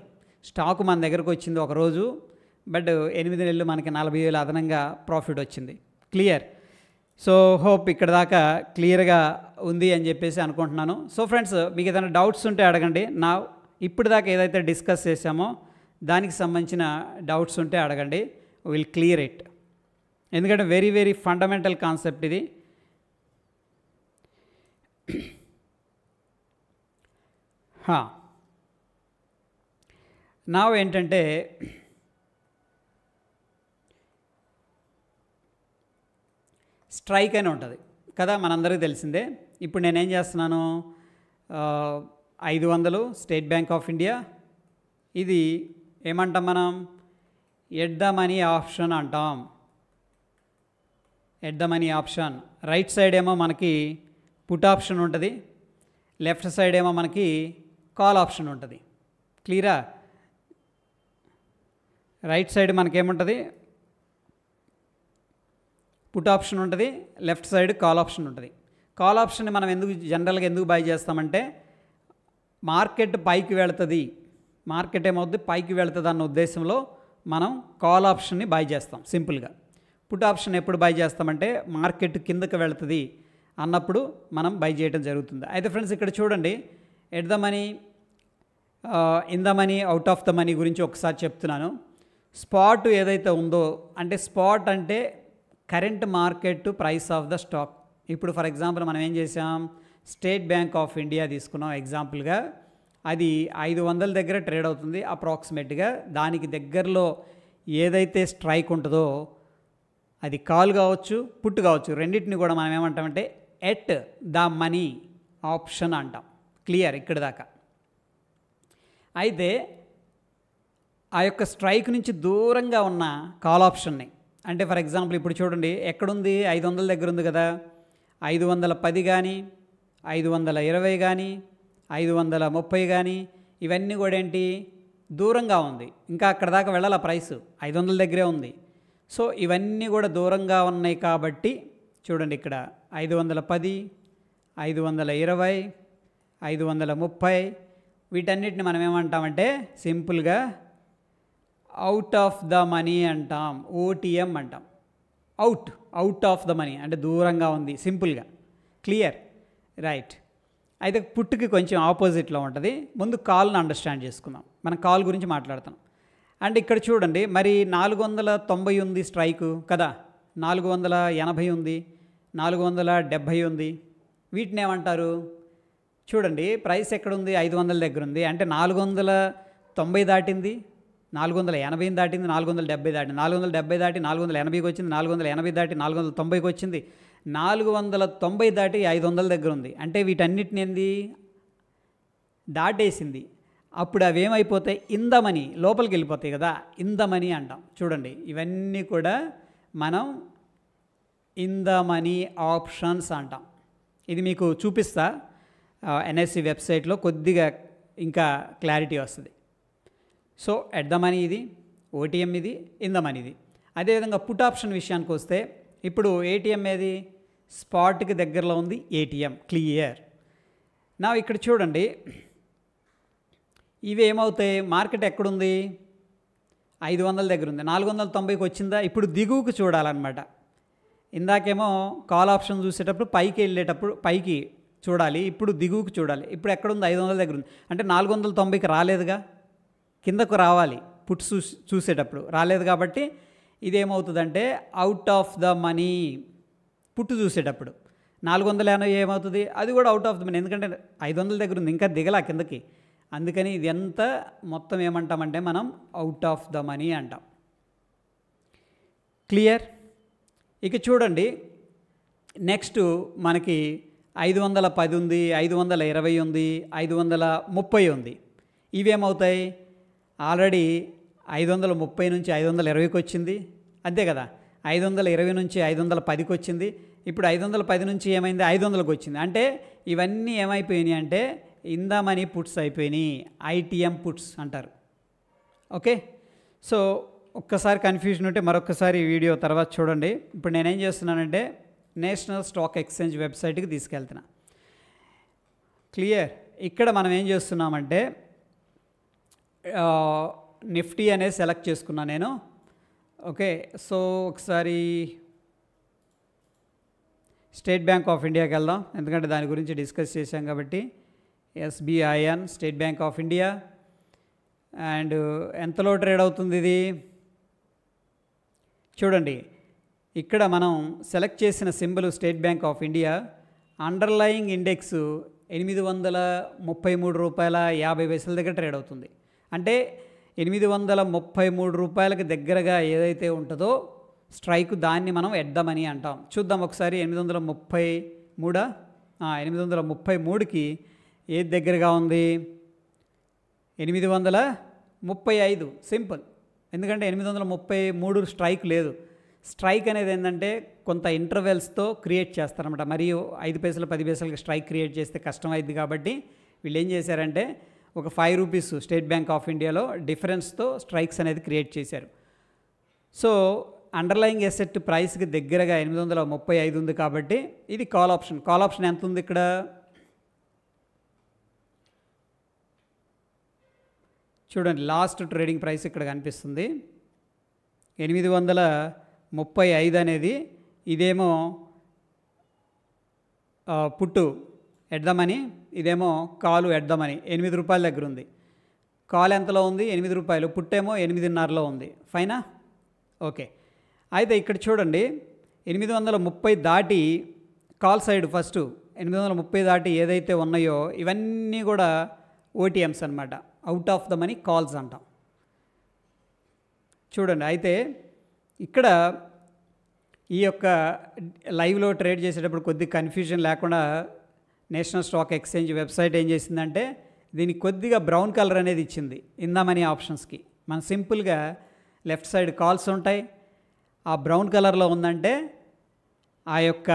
స్టాకు మన దగ్గరకు వచ్చింది ఒకరోజు బట్ ఎనిమిది నెలలు మనకి నలభై వేలు అదనంగా ప్రాఫిట్ వచ్చింది క్లియర్ సో హోప్ ఇక్కడ దాకా క్లియర్గా ఉంది అని చెప్పేసి అనుకుంటున్నాను సో ఫ్రెండ్స్ మీకు ఏదైనా డౌట్స్ ఉంటే అడగండి నా ఇప్పుడు దాకా ఏదైతే డిస్కస్ చేశామో దానికి సంబంధించిన డౌట్స్ ఉంటే అడగండి విల్ క్లియర్ ఇట్ ఎందుకంటే వెరీ వెరీ ఫండమెంటల్ కాన్సెప్ట్ ఇది నా ఏంటంటే స్ట్రైక్ అని ఉంటుంది కదా మనందరికీ తెలిసిందే ఇప్పుడు నేనేం చేస్తున్నాను ఐదు వందలు స్టేట్ బ్యాంక్ ఆఫ్ ఇండియా ఇది ఏమంటాం మనం ఎట్ ద మనీ ఆప్షన్ అంటాం at the money option right side ఏమో మనకి పుట్ ఆప్షన్ ఉంటుంది లెఫ్ట్ సైడ్ ఏమో మనకి కాల్ ఆప్షన్ ఉంటుంది క్లియరా రైట్ సైడ్ మనకేముంటుంది పుట్ ఆప్షన్ ఉంటుంది లెఫ్ట్ సైడ్ కాల్ ఆప్షన్ ఉంటుంది కాల్ ఆప్షన్ మనం ఎందుకు జనరల్గా ఎందుకు బై చేస్తామంటే మార్కెట్ పైకి వెళుతుంది మార్కెట్ ఏమవుతుంది పైకి వెళుతుంది అన్న ఉద్దేశంలో మనం కాల్ ఆప్షన్ని బై చేస్తాం సింపుల్గా పుట్ ఆప్షన్ ఎప్పుడు బై చేస్తామంటే మార్కెట్ కిందకు వెళుతుంది అన్నప్పుడు మనం బై చేయడం జరుగుతుంది అయితే ఫ్రెండ్స్ ఇక్కడ చూడండి at the money in the money out of the money గురించి ఒకసారి చెప్తున్నాను స్పాట్ ఏదైతే ఉందో అంటే స్పాట్ అంటే current market to price of the stock ఇప్పుడు ఫర్ ఎగ్జాంపుల్ మనం ఏం చేసాం స్టేట్ బ్యాంక్ ఆఫ్ ఇండియా తీసుకున్నాం ఎగ్జాంపుల్గా అది ఐదు వందల దగ్గర ట్రేడ్ అవుతుంది అప్రాక్సిమేట్గా దానికి దగ్గరలో ఏదైతే స్ట్రైక్ ఉంటుందో అది కాల్ కావచ్చు పుట్టు కావచ్చు రెండింటిని కూడా మనం ఏమంటామంటే ఎట్ ద మనీ ఆప్షన్ అంటాం క్లియర్ ఇక్కడ దాకా అయితే ఆ యొక్క స్ట్రైక్ నుంచి దూరంగా ఉన్న కాల్ ఆప్షన్ని అంటే ఫర్ ఎగ్జాంపుల్ ఇప్పుడు చూడండి ఎక్కడుంది ఐదు వందల దగ్గర ఉంది కదా ఐదు వందల పది కానీ ఐదు వందల ఇరవై కానీ ఐదు వందల ముప్పై కానీ ఇవన్నీ కూడా ఏంటి దూరంగా ఉంది ఇంకా అక్కడ దాకా వెళ్ళాల ప్రైస్ ఐదు వందల దగ్గరే ఉంది సో ఇవన్నీ కూడా దూరంగా ఉన్నాయి కాబట్టి చూడండి ఇక్కడ ఐదు వందల పది ఐదు వందల ఇరవై ఐదు వందల ముప్పై వీటన్నిటిని మనం ఏమంటామంటే సింపుల్గా అవుట్ ఆఫ్ ద మనీ అంటాం ఓటీఎం అంటాం out out of the money అంటే దూరంగా ఉంది సింపుల్గా క్లియర్ రైట్ అయితే పుట్టుకి కొంచెం ఆపోజిట్లో ఉంటుంది ముందు కాల్ని అండర్స్టాండ్ చేసుకుందాం మనం కాల్ గురించి మాట్లాడుతున్నాం అండ్ ఇక్కడ చూడండి మరి నాలుగు వందల తొంభై ఉంది స్ట్రైకు కదా నాలుగు వందల ఎనభై ఉంది నాలుగు వందల డెబ్భై ఉంది వీటిని ఏమంటారు చూడండి ప్రైస్ ఎక్కడుంది ఐదు వందల దగ్గర ఉంది అంటే నాలుగు వందల తొంభై దాటింది నాలుగు వందల ఎనభై దాటింది నాలుగు వందల డెబ్బై దాటి నాలుగు వందల డెబ్బై దాటి నాలుగు వందల ఎనభైకి వచ్చింది నాలుగు వందల ఎనభై దాటి నాలుగు వందల తొంభైకి వచ్చింది నాలుగు వందల తొంభై దాటి ఐదు వందల దగ్గర ఉంది అంటే వీటన్నిటిని ఏంది దాటేసింది అప్పుడు అవి ఏమైపోతాయి ఇందమని లోపలికి వెళ్ళిపోతాయి కదా ఇందమని అంటాం చూడండి ఇవన్నీ కూడా మనం ఇందమని ఆప్షన్స్ అంటాం ఇది మీకు చూపిస్తా ఎన్ఎస్సి వెబ్సైట్లో కొద్దిగా ఇంకా క్లారిటీ వస్తుంది సో ఎట్ ద మనీ ఇది ఓటీఎం ఇది ఇన్ ద మనీ ఇది అదేవిధంగా పుట్ ఆప్షన్ విషయానికి వస్తే ఇప్పుడు ఏటీఎం ఏది స్పాట్కి దగ్గరలో ఉంది ఏటీఎం క్లియర్ నా ఇక్కడ చూడండి ఇవి ఏమవుతాయి మార్కెట్ ఎక్కడుంది ఐదు వందల దగ్గర ఉంది నాలుగు వందల తొంభైకి వచ్చిందా ఇప్పుడు దిగువకు చూడాలన్నమాట ఇందాకేమో కాల్ ఆప్షన్ చూసేటప్పుడు పైకి వెళ్ళేటప్పుడు పైకి చూడాలి ఇప్పుడు దిగువకు చూడాలి ఇప్పుడు ఎక్కడుంది ఐదు వందల దగ్గర ఉంది అంటే నాలుగు వందల తొంభైకి రాలేదుగా కిందకు రావాలి పుట్ చూసేటప్పుడు రాలేదు కాబట్టి ఇదేమవుతుందంటే out of the money put చూసేటప్పుడు నాలుగు వందల ఎనభై ఏమవుతుంది అది కూడా అవుట్ ఆఫ్ ద మనీ ఎందుకంటే ఐదు వందల దగ్గర ఉంది ఇంకా దిగలా కిందకి అందుకని ఇది ఎంత మొత్తం ఏమంటామంటే మనం అవుట్ ఆఫ్ ద మనీ అంటాం క్లియర్ ఇక చూడండి నెక్స్ట్ మనకి ఐదు వందల పది ఉంది ఐదు వందల ఇరవై ఉంది ఐదు వందల ముప్పై ఉంది ఇవేమవుతాయి ఆల్రెడీ ఐదు వందల ముప్పై నుంచి ఐదు వందల ఇరవైకి వచ్చింది అంతే కదా ఐదు వందల ఇరవై నుంచి ఐదు వందల పదికి వచ్చింది ఇప్పుడు ఐదు వందల పది నుంచి ఏమైంది ఐదు వందలకు వచ్చింది అంటే ఇవన్నీ ఏమైపోయినాయి అంటే ఇంద మనీ పుట్స్ అయిపోయినాయి ఐటీఎం పుట్స్ అంటారు ఓకే సో ఒక్కసారి కన్ఫ్యూజన్ ఉంటే మరొకసారి వీడియో తర్వాత చూడండి ఇప్పుడు నేనేం చేస్తున్నానంటే నేషనల్ స్టాక్ ఎక్స్చేంజ్ వెబ్సైట్కి తీసుకెళ్తున్నా క్లియర్ ఇక్కడ మనం ఏం చేస్తున్నామంటే నిఫ్టీ అనేది సెలెక్ట్ చేసుకున్నాను నేను ఓకే సో ఒకసారి స్టేట్ బ్యాంక్ ఆఫ్ ఇండియాకి వెళ్దాం ఎందుకంటే దాని గురించి డిస్కస్ చేశాం కాబట్టి SBIN state bank of India and ఎంతలో ట్రేడ్ అవుతుంది ఇది చూడండి ఇక్కడ మనం సెలెక్ట్ చేసిన symbol state bank of India underlying index ఎనిమిది వందల ముప్పై మూడు రూపాయల యాభై పైసల దగ్గర ట్రేడ్ అవుతుంది అంటే ఎనిమిది వందల ముప్పై మూడు రూపాయలకు దగ్గరగా ఏదైతే ఉంటుందో స్ట్రైక్ దాన్ని మనం ఎద్దామని అంటాం చూద్దాం ఒకసారి ఎనిమిది వందల ముప్పై మూడా ఎనిమిది వందల ముప్పై మూడుకి ఏది దగ్గరగా ఉంది ఎనిమిది వందల ముప్పై ఐదు సింపుల్ ఎందుకంటే ఎనిమిది వందల ముప్పై మూడు స్ట్రైక్ లేదు స్ట్రైక్ అనేది ఏంటంటే కొంత ఇంటర్వెల్స్తో క్రియేట్ చేస్తారనమాట మరియు ఐదు పైసలు పది పైసలకి స్ట్రైక్ క్రియేట్ చేస్తే కష్టం అయింది కాబట్టి వీళ్ళు ఏం చేశారంటే ఒక five rupees state bank of ఇండియాలో డిఫరెన్స్తో స్ట్రైక్స్ అనేది క్రియేట్ చేశారు సో అండర్లయింగ్ ఎసెట్ ప్రైస్కి దగ్గరగా ఎనిమిది వందల ముప్పై ఐదు ఉంది కాబట్టి ఇది కాల్ ఆప్షన్ కాల్ ఆప్షన్ ఎంత ఉంది ఇక్కడ చూడండి లాస్ట్ ట్రేడింగ్ ప్రైస్ ఇక్కడ కనిపిస్తుంది ఎనిమిది వందల ముప్పై ఐదు అనేది ఇదేమో పుట్టు ఎడ్దామని ఇదేమో కాలు ఎడ్దామని ఎనిమిది రూపాయల దగ్గర ఉంది కాలు ఎంతలో ఉంది ఎనిమిది రూపాయలు పుట్టేమో ఎనిమిదిన్నరలో ఉంది ఫైనా ఓకే అయితే ఇక్కడ చూడండి ఎనిమిది వందల ముప్పై దాటి కాల్ సైడ్ ఫస్ట్ ఎనిమిది వందల ముప్పై దాటి ఏదైతే ఉన్నాయో ఇవన్నీ కూడా ఓటీఎంస్ అనమాట out of the money calls అంటాం చూడండి అయితే ఇక్కడ ఈ యొక్క లైవ్లో ట్రేడ్ చేసేటప్పుడు కొద్ది కన్ఫ్యూజన్ లేకుండా నేషనల్ స్టాక్ ఎక్స్చేంజ్ వెబ్సైట్ ఏం చేసిందంటే దీనికి కొద్దిగా బ్రౌన్ కలర్ అనేది ఇచ్చింది ఇందామని ఆప్షన్స్కి మన సింపుల్గా లెఫ్ట్ సైడ్ కాల్స్ ఉంటాయి ఆ బ్రౌన్ కలర్లో ఉందంటే ఆ యొక్క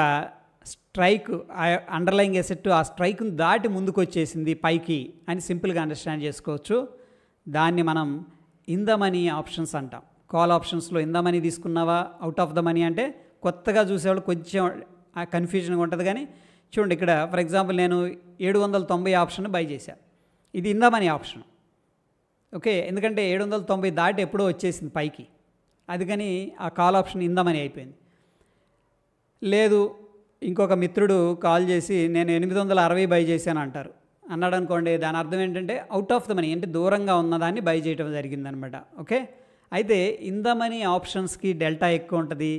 స్ట్రైక్ ఆ అండర్లైన్ ఎసెట్ ఆ స్ట్రైక్ను దాటి ముందుకు వచ్చేసింది పైకి అని సింపుల్గా అండర్స్టాండ్ చేసుకోవచ్చు దాన్ని మనం ఇన్ ద మనీ ఆప్షన్స్ అంటాం కాల్ ఆప్షన్స్లో ఇన్ ద మనీ తీసుకున్నావా అవుట్ ఆఫ్ ద మనీ అంటే కొత్తగా చూసేవాళ్ళు కొంచెం కన్ఫ్యూజన్గా ఉంటుంది కానీ చూడండి ఇక్కడ ఫర్ ఎగ్జాంపుల్ నేను ఏడు వందల తొంభై ఆప్షన్ బై చేశాను ఇది ఇందామని ఆప్షన్ ఓకే ఎందుకంటే ఏడు వందల తొంభై దాటి ఎప్పుడో వచ్చేసింది పైకి అది కానీ ఆ కాల్ ఆప్షన్ ఇందామని అయిపోయింది లేదు ఇంకొక మిత్రుడు కాల్ చేసి నేను ఎనిమిది వందల అరవై బై చేశాను అంటారు అన్నాడు అనుకోండి దాని అర్థం ఏంటంటే అవుట్ ఆఫ్ ద మనీ అంటే దూరంగా ఉన్నదాన్ని బై చేయడం జరిగిందనమాట ఓకే అయితే ఇంద మనీ ఆప్షన్స్కి డెల్టా ఎక్కువ ఉంటుంది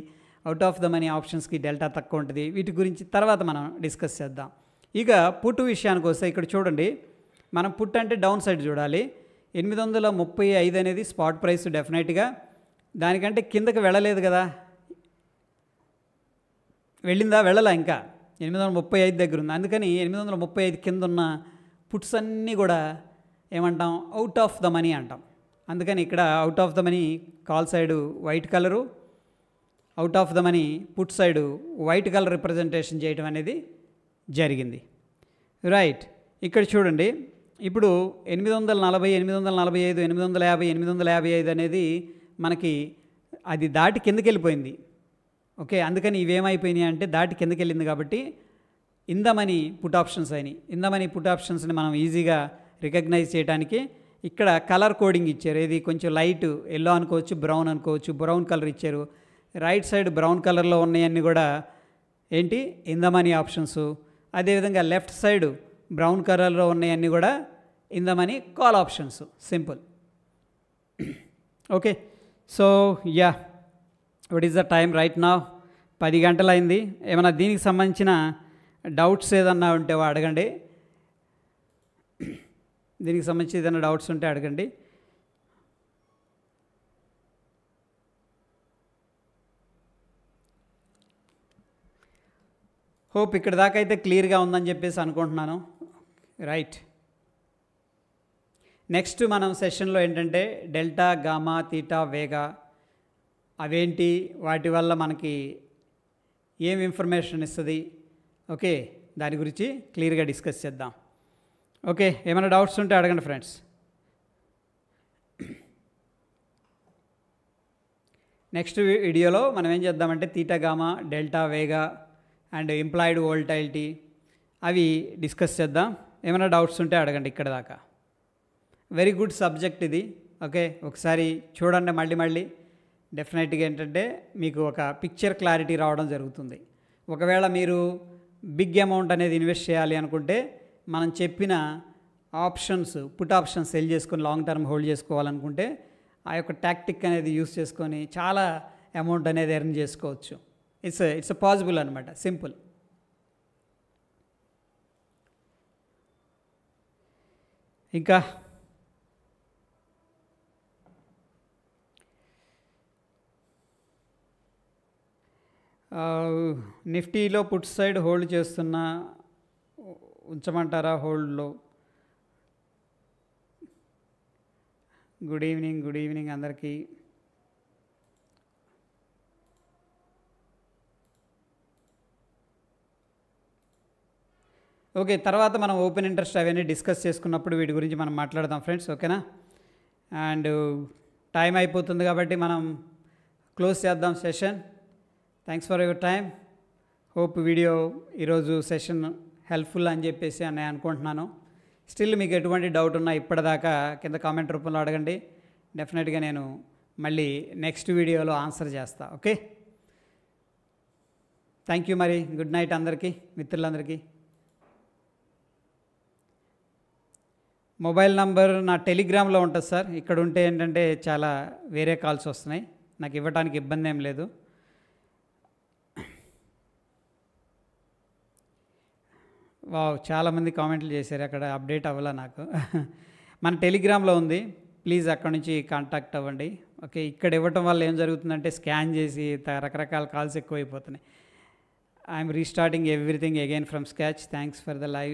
అవుట్ ఆఫ్ ద మనీ ఆప్షన్స్కి డెల్టా తక్కువ ఉంటుంది వీటి గురించి తర్వాత మనం డిస్కస్ చేద్దాం ఇక పుట్టు విషయానికి వస్తే ఇక్కడ చూడండి మనం పుట్ అంటే డౌన్ సైడ్ చూడాలి ఎనిమిది వందల ముప్పై ఐదు అనేది స్పాట్ ప్రైస్ డెఫినెట్గా దానికంటే కిందకి వెళ్ళలేదు కదా వెళ్ళిందా వెళ్ళలా ఇంకా ఎనిమిది వందల ముప్పై ఐదు దగ్గర ఉంది అందుకని ఎనిమిది వందల ముప్పై ఐదు కింద ఉన్న పుట్స్ అన్నీ కూడా ఏమంటాం అవుట్ ఆఫ్ ద మనీ అంటాం అందుకని ఇక్కడ out of the money call side white colour out of the money put side white colour representation చేయడం అనేది జరిగింది రైట్ ఇక్కడ చూడండి ఇప్పుడు ఎనిమిది వందల నలభై ఎనిమిది వందల నలభై ఐదు ఎనిమిది వందల యాభై ఎనిమిది వందల యాభై ఐదు అనేది మనకి అది దాటి కిందకి వెళ్ళిపోయింది ఓకే అందుకని ఇవేమైపోయినాయి అంటే దాటి కిందకి వెళ్ళింది కాబట్టి ఇందమని పుట్ ఆప్షన్స్ అయినాయి ఇందమని పుట్ ఆప్షన్స్ని మనం ఈజీగా రికగ్నైజ్ చేయడానికి ఇక్కడ కలర్ కోడింగ్ ఇచ్చారు ఇది కొంచెం లైట్ ఎల్లో అనుకోవచ్చు బ్రౌన్ అనుకోవచ్చు బ్రౌన్ కలర్ ఇచ్చారు రైట్ సైడ్ బ్రౌన్ కలర్లో ఉన్నాయన్నీ కూడా ఏంటి ఇన్ ఆప్షన్సు ఆప్షన్స్ అదేవిధంగా లెఫ్ట్ సైడ్ బ్రౌన్ కలర్లో ఉన్నాయన్నీ కూడా in call options simple okay so yeah what is the time right నా పది గంటలైంది ఏమైనా దీనికి సంబంధించిన డౌట్స్ ఏదన్నా ఉంటే అడగండి దీనికి సంబంధించి ఏదైనా డౌట్స్ ఉంటే అడగండి హోప్ ఇక్కడ దాకా అయితే క్లియర్గా ఉందని చెప్పేసి అనుకుంటున్నాను రైట్ నెక్స్ట్ మనం సెషన్లో ఏంటంటే డెల్టా గామా తీటా వేగా అవేంటి వాటి వల్ల మనకి ఏం ఇన్ఫర్మేషన్ ఇస్తుంది ఓకే దాని గురించి క్లియర్గా డిస్కస్ చేద్దాం ఓకే ఏమైనా డౌట్స్ ఉంటే అడగండి ఫ్రెండ్స్ నెక్స్ట్ వీడియోలో మనం ఏం చేద్దామంటే theta gamma delta vega and implied volatility అవి డిస్కస్ చేద్దాం ఏమైనా డౌట్స్ ఉంటే అడగండి ఇక్కడ దాకా వెరీ గుడ్ సబ్జెక్ట్ ఇది ఓకే ఒకసారి చూడండి మళ్ళీ మళ్ళీ డెఫినెట్గా ఏంటంటే మీకు ఒక పిక్చర్ క్లారిటీ రావడం జరుగుతుంది ఒకవేళ మీరు బిగ్ అమౌంట్ అనేది ఇన్వెస్ట్ చేయాలి అనుకుంటే మనం చెప్పిన ఆప్షన్స్ పుట్ ఆప్షన్స్ సెల్ చేసుకొని లాంగ్ టర్మ్ హోల్డ్ చేసుకోవాలనుకుంటే ఆ యొక్క టాక్టిక్ అనేది యూస్ చేసుకొని చాలా అమౌంట్ అనేది ఎర్న్ చేసుకోవచ్చు ఇట్స్ ఇట్స్ పాసిబుల్ అనమాట సింపుల్ ఇంకా నిఫ్టీలో పుట్ సైడ్ హోల్డ్ చేస్తున్న ఉంచమంటారా హోల్డ్లో గుడ్ ఈవినింగ్ గుడ్ ఈవినింగ్ అందరికీ ఓకే తర్వాత మనం ఓపెన్ ఇంట్రెస్ట్ అవన్నీ డిస్కస్ చేసుకున్నప్పుడు వీటి గురించి మనం మాట్లాడదాం ఫ్రెండ్స్ ఓకేనా అండ్ టైం అయిపోతుంది కాబట్టి మనం క్లోజ్ చేద్దాం session thanks for your time hope video ఈరోజు సెషన్ హెల్ప్ఫుల్ అని చెప్పేసి అని అనుకుంటున్నాను స్టిల్ మీకు ఎటువంటి డౌట్ ఉన్నా ఇప్పటిదాకా కింద కామెంట్ రూపంలో అడగండి డెఫినెట్గా నేను మళ్ళీ నెక్స్ట్ వీడియోలో ఆన్సర్ చేస్తా ఓకే థ్యాంక్ యూ మరి గుడ్ నైట్ అందరికీ మిత్రులందరికీ మొబైల్ నంబర్ నా టెలిగ్రామ్లో ఉంటుంది సార్ ఇక్కడ ఉంటే ఏంటంటే చాలా వేరే కాల్స్ వస్తున్నాయి నాకు ఇవ్వడానికి ఇబ్బంది ఏం లేదు వావ్ చాలామంది కామెంట్లు చేశారు అక్కడ అప్డేట్ అవ్వాలా నాకు మన టెలిగ్రామ్లో ఉంది ప్లీజ్ అక్కడ నుంచి కాంటాక్ట్ అవ్వండి ఓకే ఇక్కడ ఇవ్వటం వల్ల ఏం జరుగుతుందంటే స్కాన్ చేసి రకరకాల కాల్స్ ఎక్కువైపోతున్నాయి I'm restarting everything again from scratch thanks for the live